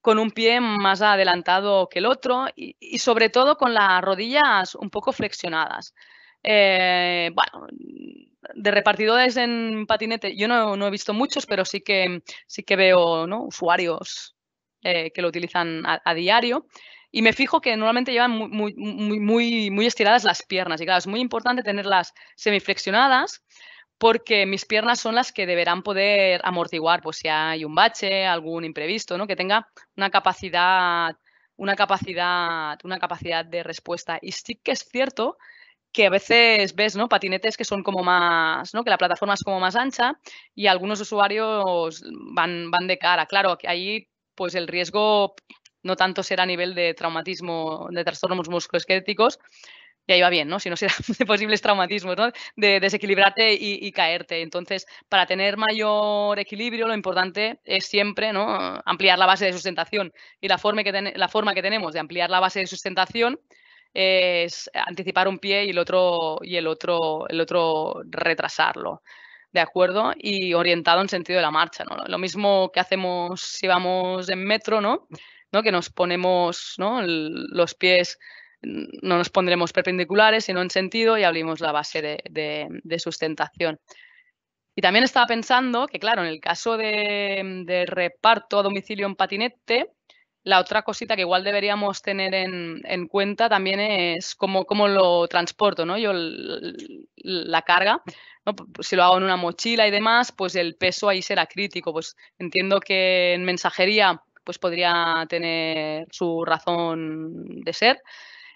con un pie más adelantado que el otro y, sobre todo con las rodillas un poco flexionadas. Eh, bueno, de repartidores en patinete, yo no, he visto muchos, pero sí que, sí que veo usuarios eh, que lo utilizan a, diario. Y me fijo que normalmente llevan muy, muy, muy, estiradas las piernas. Y claro, es muy importante tenerlas semiflexionadas porque mis piernas son las que deberán poder amortiguar, pues si hay un bache, algún imprevisto, ¿no? Que tenga una capacidad, una capacidad, una capacidad de respuesta. Y sí que es cierto que a veces ves, ¿no? Patinetes que son como más, ¿no? Que la plataforma es como más ancha y algunos usuarios van, van de cara. Claro, que ahí pues el riesgo no tanto será a nivel de traumatismo, de trastornos musculoesqueléticos, y ahí va bien, ¿no? Si no será de posibles traumatismos, ¿no? De desequilibrarte y, caerte. Entonces, para tener mayor equilibrio, lo importante es siempre, ¿no? Ampliar la base de sustentación. Y la forma que, la forma que tenemos de ampliar la base de sustentación es anticipar un pie y el otro, y el otro, el otro retrasarlo. ¿de acuerdo? Y orientado en sentido de la marcha, ¿no? Lo mismo que hacemos si vamos en metro, ¿no? ¿No? Que nos ponemos los pies no nos pondremos perpendiculares, sino en sentido y abrimos la base de, sustentación. Y también estaba pensando que, claro, en el caso de, reparto a domicilio en patinete, la otra cosita que igual deberíamos tener en, cuenta también es cómo, lo transporto, ¿no? Yo la carga, si lo hago en una mochila y demás, pues el peso ahí será crítico. Pues entiendo que en mensajería pues podría tener su razón de ser,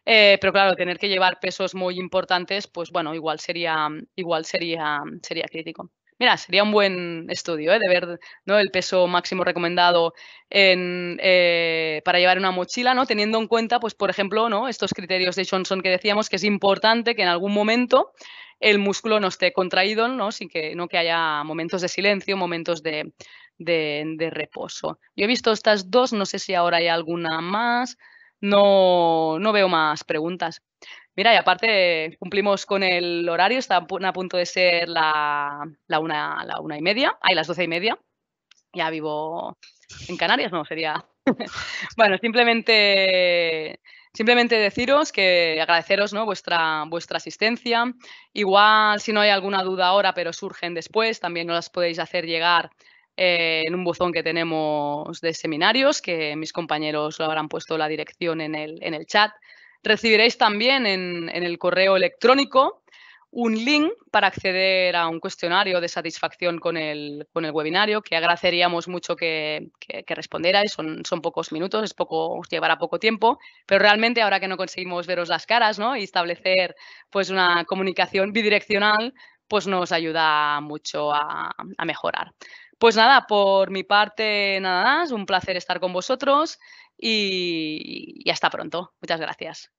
eh, pero claro, tener que llevar pesos muy importantes, pues bueno, igual sería, igual sería, sería crítico. Mira, sería un buen estudio ¿eh? de ver el peso máximo recomendado eh, para llevar una mochila, ¿no? teniendo en cuenta, pues, por ejemplo, estos criterios de Johnson que decíamos que es importante que en algún momento el músculo no esté contraído, ¿no? Sin que, no que haya momentos de silencio, momentos de reposo. Yo he visto estas dos, no sé si ahora hay alguna más no, no veo más preguntas. Mira, y aparte cumplimos con el horario, está a punto de ser la, la una, la una y media, hay las doce y media. Ya vivo en Canarias, no, sería. bueno, simplemente simplemente deciros que agradeceros vuestra, vuestra asistencia. Igual, si no hay alguna duda ahora, pero surgen después, también nos las podéis hacer llegar eh, en un buzón que tenemos de seminarios, que mis compañeros lo habrán puesto la dirección en el, chat. Recibiréis también en, el correo electrónico un link para acceder a un cuestionario de satisfacción con el, webinario, que agradeceríamos mucho que, respondierais. Son, pocos minutos, poco, os llevará poco tiempo, pero realmente ahora que no conseguimos veros las caras y establecer pues, una comunicación bidireccional, pues nos ayuda mucho a mejorar. Pues nada, por mi parte nada más, un placer estar con vosotros y, hasta pronto. Muchas gracias.